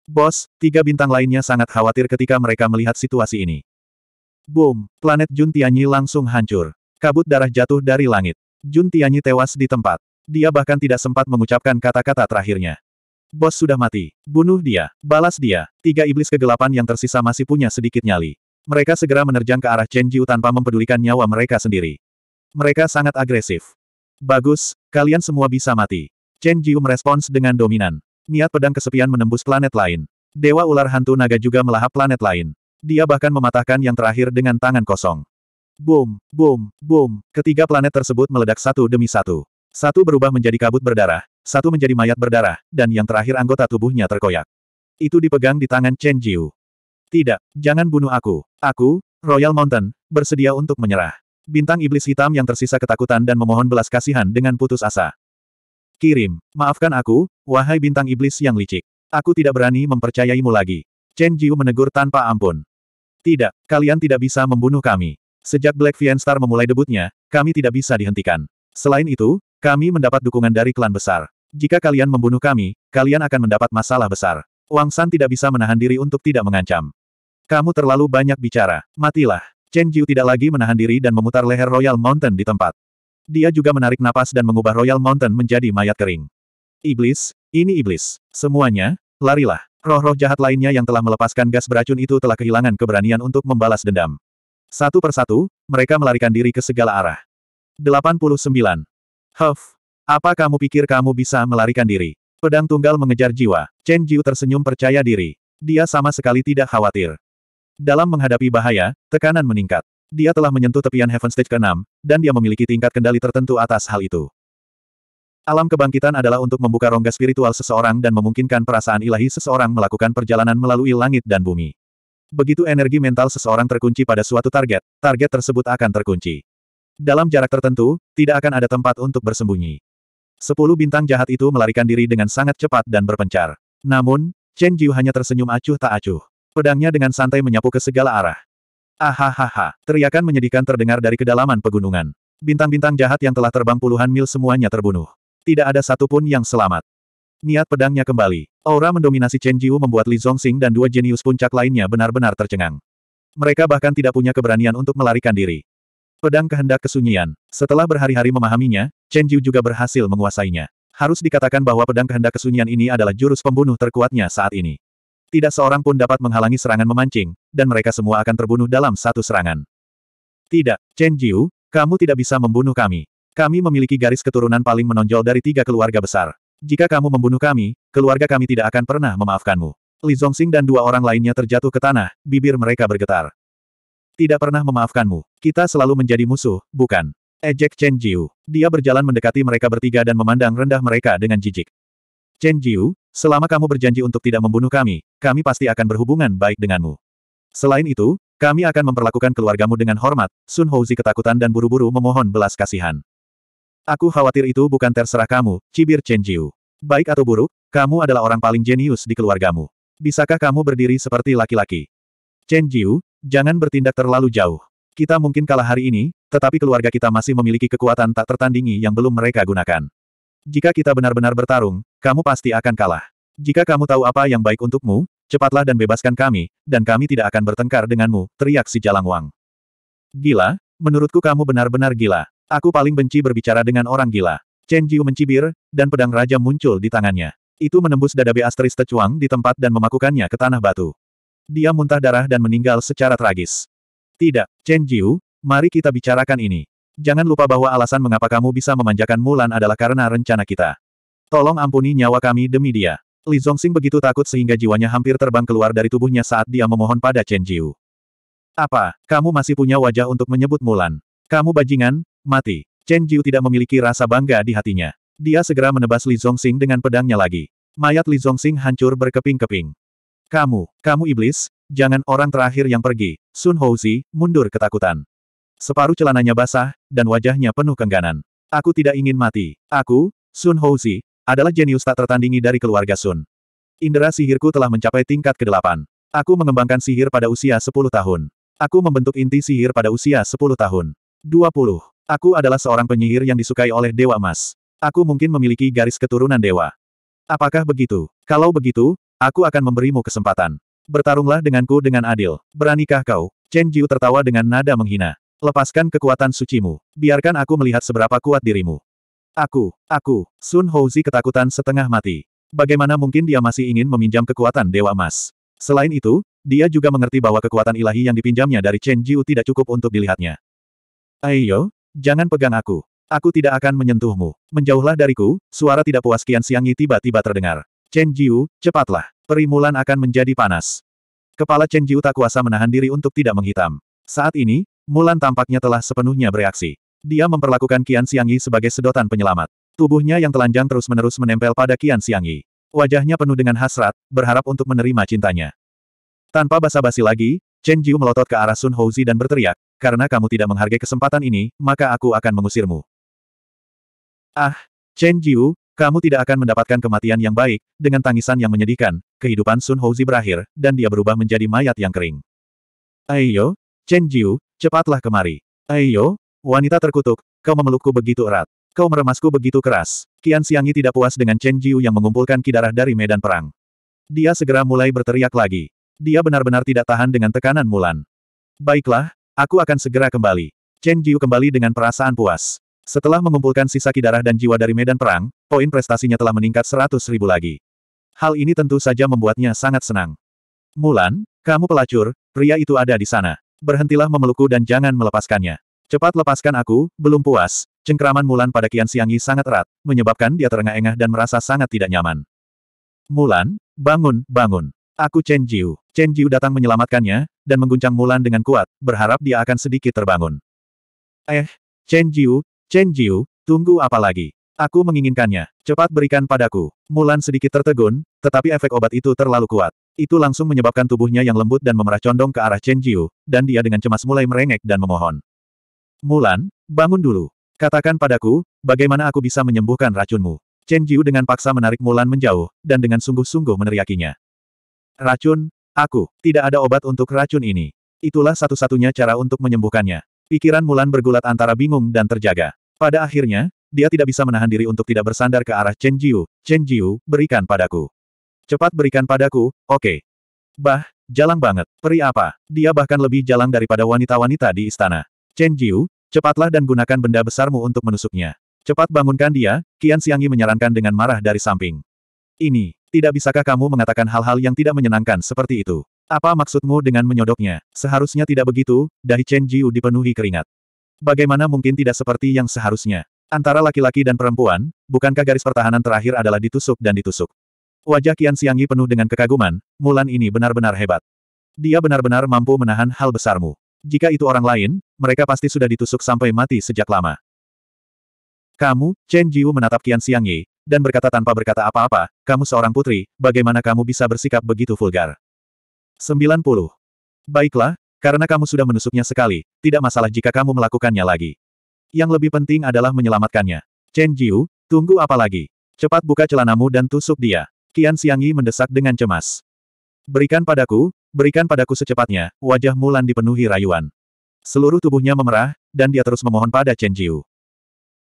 Bos, tiga bintang lainnya sangat khawatir ketika mereka melihat situasi ini. Boom! Planet Jun Tianyi langsung hancur. Kabut darah jatuh dari langit. Jun Tianyi tewas di tempat. Dia bahkan tidak sempat mengucapkan kata-kata terakhirnya. Bos sudah mati. Bunuh dia. Balas dia. Tiga iblis kegelapan yang tersisa masih punya sedikit nyali. Mereka segera menerjang ke arah Chen Jiu tanpa mempedulikan nyawa mereka sendiri. Mereka sangat agresif. Bagus, kalian semua bisa mati. Chen Jiu merespons dengan dominan. Niat pedang kesepian menembus planet lain. Dewa ular hantu naga juga melahap planet lain. Dia bahkan mematahkan yang terakhir dengan tangan kosong. Boom, boom, boom, ketiga planet tersebut meledak satu demi satu. Satu berubah menjadi kabut berdarah, satu menjadi mayat berdarah, dan yang terakhir anggota tubuhnya terkoyak. Itu dipegang di tangan Chen Jiu. Tidak, jangan bunuh aku. Aku, Royal Mountain, bersedia untuk menyerah. Bintang iblis hitam yang tersisa ketakutan dan memohon belas kasihan dengan putus asa. Kirim, maafkan aku, wahai bintang iblis yang licik. Aku tidak berani mempercayaimu lagi. Chen Jiu menegur tanpa ampun. Tidak, kalian tidak bisa membunuh kami. Sejak Black Star memulai debutnya, kami tidak bisa dihentikan. Selain itu, kami mendapat dukungan dari klan besar. Jika kalian membunuh kami, kalian akan mendapat masalah besar. Wang San tidak bisa menahan diri untuk tidak mengancam. Kamu terlalu banyak bicara. Matilah. Chen Jiu tidak lagi menahan diri dan memutar leher Royal Mountain di tempat. Dia juga menarik napas dan mengubah Royal Mountain menjadi mayat kering. Iblis, ini iblis. Semuanya, larilah. Roh-roh jahat lainnya yang telah melepaskan gas beracun itu telah kehilangan keberanian untuk membalas dendam. Satu persatu, mereka melarikan diri ke segala arah. 89. Huff. Apa kamu pikir kamu bisa melarikan diri? Pedang tunggal mengejar jiwa. Chen Jiu tersenyum percaya diri. Dia sama sekali tidak khawatir. Dalam menghadapi bahaya, tekanan meningkat. Dia telah menyentuh tepian Heaven Stage ke-6, dan dia memiliki tingkat kendali tertentu atas hal itu. Alam kebangkitan adalah untuk membuka rongga spiritual seseorang dan memungkinkan perasaan ilahi seseorang melakukan perjalanan melalui langit dan bumi. Begitu energi mental seseorang terkunci pada suatu target, target tersebut akan terkunci. Dalam jarak tertentu, tidak akan ada tempat untuk bersembunyi. Sepuluh bintang jahat itu melarikan diri dengan sangat cepat dan berpencar. Namun, Chen Jiu hanya tersenyum acuh tak acuh. Pedangnya dengan santai menyapu ke segala arah. Ahahaha, teriakan menyedihkan terdengar dari kedalaman pegunungan. Bintang-bintang jahat yang telah terbang puluhan mil semuanya terbunuh. Tidak ada satupun yang selamat. Niat pedangnya kembali. Aura mendominasi Chen Jiu membuat Li Zongxing dan dua jenius puncak lainnya benar-benar tercengang. Mereka bahkan tidak punya keberanian untuk melarikan diri. Pedang kehendak kesunyian. Setelah berhari-hari memahaminya, Chen Jiu juga berhasil menguasainya. Harus dikatakan bahwa pedang kehendak kesunyian ini adalah jurus pembunuh terkuatnya saat ini. Tidak seorang pun dapat menghalangi serangan memancing, dan mereka semua akan terbunuh dalam satu serangan. Tidak, Chen Jiu, kamu tidak bisa membunuh kami. Kami memiliki garis keturunan paling menonjol dari tiga keluarga besar. Jika kamu membunuh kami, keluarga kami tidak akan pernah memaafkanmu. Li Zongxing dan dua orang lainnya terjatuh ke tanah, bibir mereka bergetar. Tidak pernah memaafkanmu. Kita selalu menjadi musuh, bukan? Ejek Chen Jiu. Dia berjalan mendekati mereka bertiga dan memandang rendah mereka dengan jijik. Chen Jiu, selama kamu berjanji untuk tidak membunuh kami, kami pasti akan berhubungan baik denganmu. Selain itu, kami akan memperlakukan keluargamu dengan hormat, Sun Houzi ketakutan dan buru-buru memohon belas kasihan. Aku khawatir itu bukan terserah kamu, cibir Chen Jiu. Baik atau buruk, kamu adalah orang paling jenius di keluargamu. Bisakah kamu berdiri seperti laki-laki? Chen Jiu, jangan bertindak terlalu jauh. Kita mungkin kalah hari ini, tetapi keluarga kita masih memiliki kekuatan tak tertandingi yang belum mereka gunakan. Jika kita benar-benar bertarung, kamu pasti akan kalah. Jika kamu tahu apa yang baik untukmu, cepatlah dan bebaskan kami, dan kami tidak akan bertengkar denganmu, teriak si Jalang Wang. Gila, menurutku kamu benar-benar gila. Aku paling benci berbicara dengan orang gila. Chen Jiu mencibir, dan pedang raja muncul di tangannya. Itu menembus dada Beastris Tecuang di tempat dan memakukannya ke tanah batu. Dia muntah darah dan meninggal secara tragis. Tidak, Chen Jiu, mari kita bicarakan ini. Jangan lupa bahwa alasan mengapa kamu bisa memanjakan Mulan adalah karena rencana kita. Tolong ampuni nyawa kami demi dia. Li Zongxing begitu takut sehingga jiwanya hampir terbang keluar dari tubuhnya saat dia memohon pada Chen Jiu. Apa, kamu masih punya wajah untuk menyebut Mulan? Kamu bajingan, Mati. Chen Jiu tidak memiliki rasa bangga di hatinya. Dia segera menebas Li Zhongxing dengan pedangnya lagi. Mayat Li Zhongxing hancur berkeping-keping. Kamu, kamu iblis, jangan orang terakhir yang pergi. Sun Houzi, mundur ketakutan. Separuh celananya basah, dan wajahnya penuh kengganan. Aku tidak ingin mati. Aku, Sun Houzi, adalah jenius tak tertandingi dari keluarga Sun. Indera sihirku telah mencapai tingkat ke-8. Aku mengembangkan sihir pada usia 10 tahun. Aku membentuk inti sihir pada usia 10 tahun. 20. Aku adalah seorang penyihir yang disukai oleh Dewa Emas. Aku mungkin memiliki garis keturunan dewa. Apakah begitu? Kalau begitu, aku akan memberimu kesempatan. Bertarunglah denganku dengan adil. Beranikah kau? Chen Jiu tertawa dengan nada menghina. Lepaskan kekuatan sucimu. Biarkan aku melihat seberapa kuat dirimu. Aku, aku, Sun Houzi ketakutan setengah mati. Bagaimana mungkin dia masih ingin meminjam kekuatan Dewa Emas? Selain itu, dia juga mengerti bahwa kekuatan ilahi yang dipinjamnya dari Chen Jiu tidak cukup untuk dilihatnya. Ayo, Jangan pegang aku. Aku tidak akan menyentuhmu. Menjauhlah dariku, suara tidak puas Kian Siangi tiba-tiba terdengar. Chen Jiu, cepatlah. Perimulan akan menjadi panas. Kepala Chen Jiu tak kuasa menahan diri untuk tidak menghitam. Saat ini, Mulan tampaknya telah sepenuhnya bereaksi. Dia memperlakukan Kian Siangi sebagai sedotan penyelamat. Tubuhnya yang telanjang terus-menerus menempel pada Kian Siangi. Wajahnya penuh dengan hasrat, berharap untuk menerima cintanya. Tanpa basa-basi lagi, Chen Jiu melotot ke arah Sun Houzi dan berteriak, karena kamu tidak menghargai kesempatan ini, maka aku akan mengusirmu. Ah, Chen Jiu, kamu tidak akan mendapatkan kematian yang baik, dengan tangisan yang menyedihkan, kehidupan Sun Houzi berakhir, dan dia berubah menjadi mayat yang kering. Ayo, Chen Jiu, cepatlah kemari. Ayo, wanita terkutuk, kau memelukku begitu erat. Kau meremasku begitu keras. Qian Xiangyi tidak puas dengan Chen Jiu yang mengumpulkan kidarah dari medan perang. Dia segera mulai berteriak lagi. Dia benar-benar tidak tahan dengan tekanan Mulan. Baiklah, aku akan segera kembali. Chen Jiu kembali dengan perasaan puas. Setelah mengumpulkan sisa kidarah dan jiwa dari medan perang, poin prestasinya telah meningkat seratus ribu lagi. Hal ini tentu saja membuatnya sangat senang. Mulan, kamu pelacur, pria itu ada di sana. Berhentilah memelukku dan jangan melepaskannya. Cepat lepaskan aku, belum puas. Cengkraman Mulan pada Kian Siangi sangat erat, menyebabkan dia terengah-engah dan merasa sangat tidak nyaman. Mulan, bangun, bangun. Aku Chen Jiu. Chen Jiu datang menyelamatkannya, dan mengguncang Mulan dengan kuat, berharap dia akan sedikit terbangun. Eh, Chen Jiu, Chen Jiu, tunggu apa lagi? Aku menginginkannya. Cepat berikan padaku. Mulan sedikit tertegun, tetapi efek obat itu terlalu kuat. Itu langsung menyebabkan tubuhnya yang lembut dan memerah condong ke arah Chen Jiu, dan dia dengan cemas mulai merengek dan memohon. Mulan, bangun dulu. Katakan padaku, bagaimana aku bisa menyembuhkan racunmu? Chen Jiu dengan paksa menarik Mulan menjauh, dan dengan sungguh-sungguh meneriakinya. Racun, aku, tidak ada obat untuk racun ini. Itulah satu-satunya cara untuk menyembuhkannya. Pikiran Mulan bergulat antara bingung dan terjaga. Pada akhirnya, dia tidak bisa menahan diri untuk tidak bersandar ke arah Chen Jiu. Chen Jiu, berikan padaku. Cepat berikan padaku, oke. Okay. Bah, jalang banget. Peri apa? Dia bahkan lebih jalang daripada wanita-wanita di istana. Chen Jiu, cepatlah dan gunakan benda besarmu untuk menusuknya. Cepat bangunkan dia, Kian Siangi menyarankan dengan marah dari samping. Ini, tidak bisakah kamu mengatakan hal-hal yang tidak menyenangkan seperti itu? Apa maksudmu dengan menyodoknya? Seharusnya tidak begitu, dahi Chen Jiu dipenuhi keringat. Bagaimana mungkin tidak seperti yang seharusnya? Antara laki-laki dan perempuan, bukankah garis pertahanan terakhir adalah ditusuk dan ditusuk? Wajah Qian Xiangyi penuh dengan kekaguman, Mulan ini benar-benar hebat. Dia benar-benar mampu menahan hal besarmu. Jika itu orang lain, mereka pasti sudah ditusuk sampai mati sejak lama. Kamu, Chen Jiu menatap Qian Xiangyi, dan berkata tanpa berkata apa-apa, kamu seorang putri, bagaimana kamu bisa bersikap begitu vulgar? 90. Baiklah, karena kamu sudah menusuknya sekali, tidak masalah jika kamu melakukannya lagi. Yang lebih penting adalah menyelamatkannya. Chen Jiu, tunggu apa lagi? Cepat buka celanamu dan tusuk dia. Qian Xiangyi mendesak dengan cemas. Berikan padaku, berikan padaku secepatnya, wajah Mulan dipenuhi rayuan. Seluruh tubuhnya memerah, dan dia terus memohon pada Chen Jiu.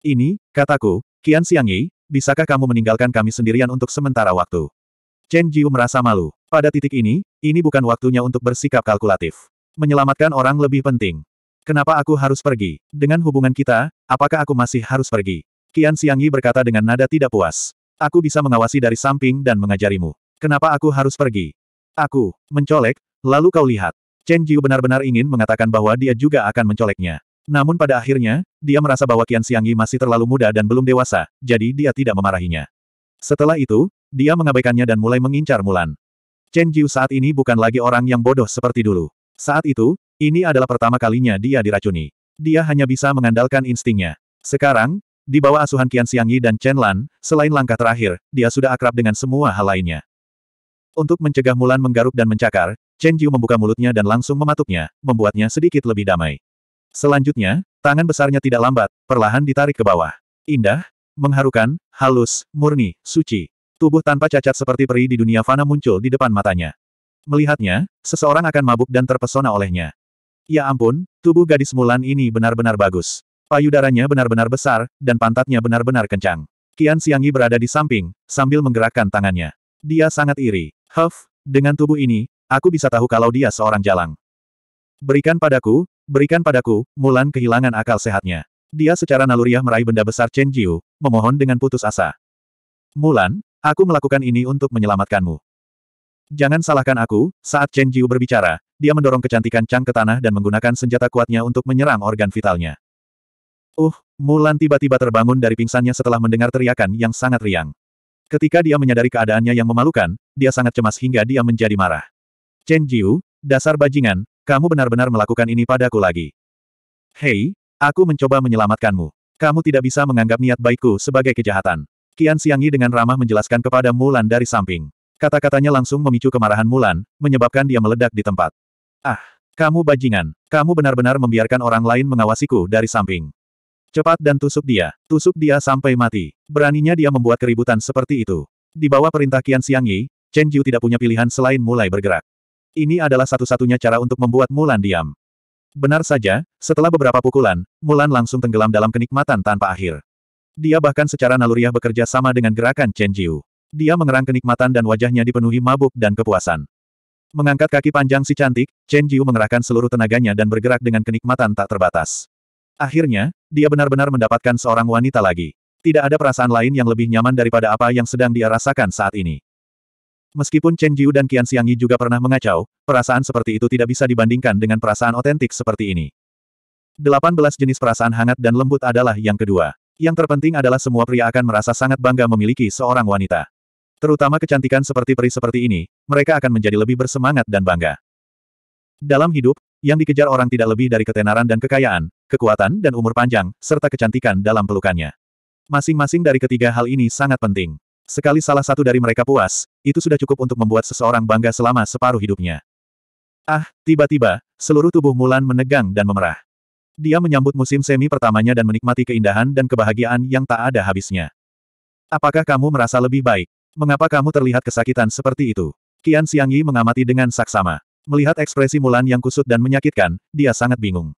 Ini, kataku, Qian Xiangyi, bisakah kamu meninggalkan kami sendirian untuk sementara waktu? Chen Jiu merasa malu. Pada titik ini, ini bukan waktunya untuk bersikap kalkulatif. Menyelamatkan orang lebih penting. Kenapa aku harus pergi? Dengan hubungan kita, apakah aku masih harus pergi? Qian Xiangyi berkata dengan nada tidak puas. Aku bisa mengawasi dari samping dan mengajarimu. Kenapa aku harus pergi? Aku, mencolek, lalu kau lihat. Chen Jiu benar-benar ingin mengatakan bahwa dia juga akan mencoleknya. Namun pada akhirnya, dia merasa bahwa Qian Yi masih terlalu muda dan belum dewasa, jadi dia tidak memarahinya. Setelah itu, dia mengabaikannya dan mulai mengincar Mulan. Chen Jiu saat ini bukan lagi orang yang bodoh seperti dulu. Saat itu, ini adalah pertama kalinya dia diracuni. Dia hanya bisa mengandalkan instingnya. Sekarang, di bawah asuhan Qian Yi dan Chen Lan, selain langkah terakhir, dia sudah akrab dengan semua hal lainnya. Untuk mencegah Mulan menggaruk dan mencakar, Chen Jiu membuka mulutnya dan langsung mematuknya, membuatnya sedikit lebih damai. Selanjutnya, tangan besarnya tidak lambat, perlahan ditarik ke bawah. Indah, mengharukan, halus, murni, suci. Tubuh tanpa cacat seperti peri di dunia fana muncul di depan matanya. Melihatnya, seseorang akan mabuk dan terpesona olehnya. Ya ampun, tubuh gadis Mulan ini benar-benar bagus. Payudaranya benar-benar besar, dan pantatnya benar-benar kencang. Kian Siangi berada di samping, sambil menggerakkan tangannya. Dia sangat iri. Huff, dengan tubuh ini, aku bisa tahu kalau dia seorang jalang. Berikan padaku, Berikan padaku, Mulan kehilangan akal sehatnya. Dia secara naluriah meraih benda besar Chen Jiu, memohon dengan putus asa. Mulan, aku melakukan ini untuk menyelamatkanmu. Jangan salahkan aku, saat Chen Jiu berbicara, dia mendorong kecantikan Chang ke tanah dan menggunakan senjata kuatnya untuk menyerang organ vitalnya. Uh, Mulan tiba-tiba terbangun dari pingsannya setelah mendengar teriakan yang sangat riang. Ketika dia menyadari keadaannya yang memalukan, dia sangat cemas hingga dia menjadi marah. Chen Jiu, dasar bajingan, kamu benar-benar melakukan ini padaku lagi. Hei, aku mencoba menyelamatkanmu. Kamu tidak bisa menganggap niat baikku sebagai kejahatan. Qian Xiangyi dengan ramah menjelaskan kepada Mulan dari samping. Kata-katanya langsung memicu kemarahan Mulan, menyebabkan dia meledak di tempat. Ah, kamu bajingan. Kamu benar-benar membiarkan orang lain mengawasiku dari samping. Cepat dan tusuk dia. Tusuk dia sampai mati. Beraninya dia membuat keributan seperti itu. Di bawah perintah Qian Xiangyi, Chen Jiu tidak punya pilihan selain mulai bergerak. Ini adalah satu-satunya cara untuk membuat Mulan diam. Benar saja, setelah beberapa pukulan, Mulan langsung tenggelam dalam kenikmatan tanpa akhir. Dia bahkan secara naluriah bekerja sama dengan gerakan Chen Jiu. Dia mengerang kenikmatan dan wajahnya dipenuhi mabuk dan kepuasan. Mengangkat kaki panjang si cantik, Chen Jiu mengerahkan seluruh tenaganya dan bergerak dengan kenikmatan tak terbatas. Akhirnya, dia benar-benar mendapatkan seorang wanita lagi. Tidak ada perasaan lain yang lebih nyaman daripada apa yang sedang dia rasakan saat ini. Meskipun Chen Jiu dan Qian Xiangyi juga pernah mengacau, perasaan seperti itu tidak bisa dibandingkan dengan perasaan otentik seperti ini. 18 jenis perasaan hangat dan lembut adalah yang kedua. Yang terpenting adalah semua pria akan merasa sangat bangga memiliki seorang wanita. Terutama kecantikan seperti peri seperti ini, mereka akan menjadi lebih bersemangat dan bangga. Dalam hidup, yang dikejar orang tidak lebih dari ketenaran dan kekayaan, kekuatan dan umur panjang, serta kecantikan dalam pelukannya. Masing-masing dari ketiga hal ini sangat penting. Sekali salah satu dari mereka puas, itu sudah cukup untuk membuat seseorang bangga selama separuh hidupnya. Ah, tiba-tiba, seluruh tubuh Mulan menegang dan memerah. Dia menyambut musim semi pertamanya dan menikmati keindahan dan kebahagiaan yang tak ada habisnya. Apakah kamu merasa lebih baik? Mengapa kamu terlihat kesakitan seperti itu? Qian Xiangyi mengamati dengan saksama. Melihat ekspresi Mulan yang kusut dan menyakitkan, dia sangat bingung.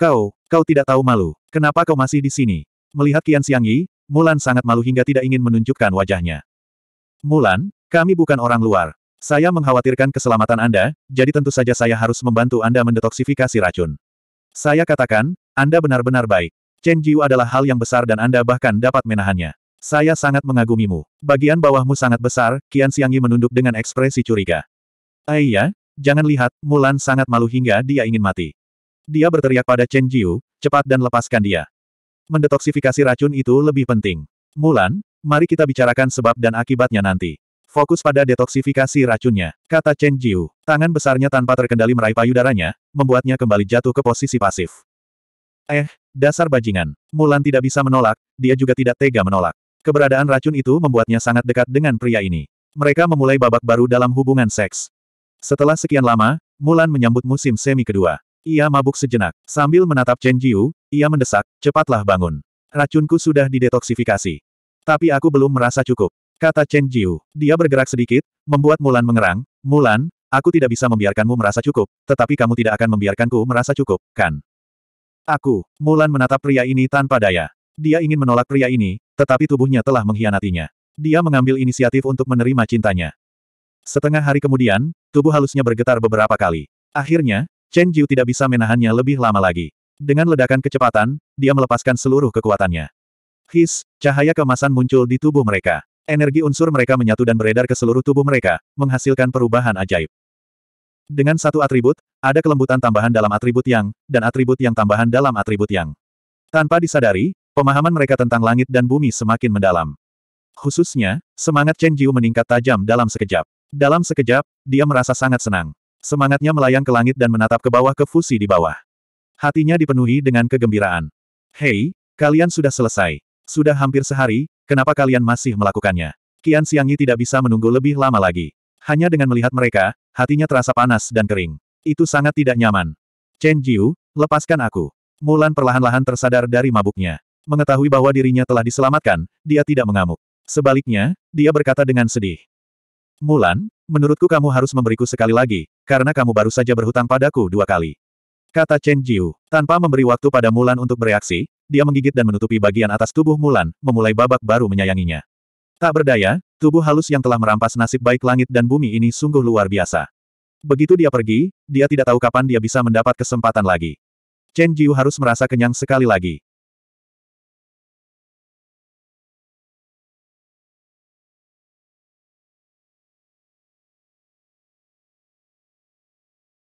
Kau, kau tidak tahu malu. Kenapa kau masih di sini? Melihat Qian Xiangyi, Mulan sangat malu hingga tidak ingin menunjukkan wajahnya. Mulan, kami bukan orang luar. Saya mengkhawatirkan keselamatan Anda, jadi tentu saja saya harus membantu Anda mendetoksifikasi racun. Saya katakan, Anda benar-benar baik. Chen Jiu adalah hal yang besar dan Anda bahkan dapat menahannya. Saya sangat mengagumimu. Bagian bawahmu sangat besar, Qian Xiangyi menunduk dengan ekspresi curiga. Aiyah, eh jangan lihat, Mulan sangat malu hingga dia ingin mati. Dia berteriak pada Chen Jiu, cepat dan lepaskan dia mendetoksifikasi racun itu lebih penting. Mulan, mari kita bicarakan sebab dan akibatnya nanti. Fokus pada detoksifikasi racunnya, kata Chen Jiu. Tangan besarnya tanpa terkendali meraih payudaranya, membuatnya kembali jatuh ke posisi pasif. Eh, dasar bajingan. Mulan tidak bisa menolak, dia juga tidak tega menolak. Keberadaan racun itu membuatnya sangat dekat dengan pria ini. Mereka memulai babak baru dalam hubungan seks. Setelah sekian lama, Mulan menyambut musim semi kedua. Ia mabuk sejenak, sambil menatap Chen Jiu, ia mendesak, cepatlah bangun. Racunku sudah didetoksifikasi. Tapi aku belum merasa cukup. Kata Chen Jiu. Dia bergerak sedikit, membuat Mulan mengerang. Mulan, aku tidak bisa membiarkanmu merasa cukup, tetapi kamu tidak akan membiarkanku merasa cukup, kan? Aku, Mulan menatap pria ini tanpa daya. Dia ingin menolak pria ini, tetapi tubuhnya telah mengkhianatinya. Dia mengambil inisiatif untuk menerima cintanya. Setengah hari kemudian, tubuh halusnya bergetar beberapa kali. Akhirnya, Chen Jiu tidak bisa menahannya lebih lama lagi. Dengan ledakan kecepatan, dia melepaskan seluruh kekuatannya. His, cahaya kemasan muncul di tubuh mereka. Energi unsur mereka menyatu dan beredar ke seluruh tubuh mereka, menghasilkan perubahan ajaib. Dengan satu atribut, ada kelembutan tambahan dalam atribut yang, dan atribut yang tambahan dalam atribut yang. Tanpa disadari, pemahaman mereka tentang langit dan bumi semakin mendalam. Khususnya, semangat Chen Jiu meningkat tajam dalam sekejap. Dalam sekejap, dia merasa sangat senang. Semangatnya melayang ke langit dan menatap ke bawah ke fusi di bawah. Hatinya dipenuhi dengan kegembiraan. Hei, kalian sudah selesai. Sudah hampir sehari, kenapa kalian masih melakukannya? Kian Siangi tidak bisa menunggu lebih lama lagi. Hanya dengan melihat mereka, hatinya terasa panas dan kering. Itu sangat tidak nyaman. Chen Jiu, lepaskan aku. Mulan perlahan-lahan tersadar dari mabuknya. Mengetahui bahwa dirinya telah diselamatkan, dia tidak mengamuk. Sebaliknya, dia berkata dengan sedih. Mulan, menurutku kamu harus memberiku sekali lagi, karena kamu baru saja berhutang padaku dua kali. Kata Chen Jiu. Tanpa memberi waktu pada Mulan untuk bereaksi, dia menggigit dan menutupi bagian atas tubuh Mulan, memulai babak baru menyayanginya. Tak berdaya, tubuh halus yang telah merampas nasib baik langit dan bumi ini sungguh luar biasa. Begitu dia pergi, dia tidak tahu kapan dia bisa mendapat kesempatan lagi. Chen Jiu harus merasa kenyang sekali lagi.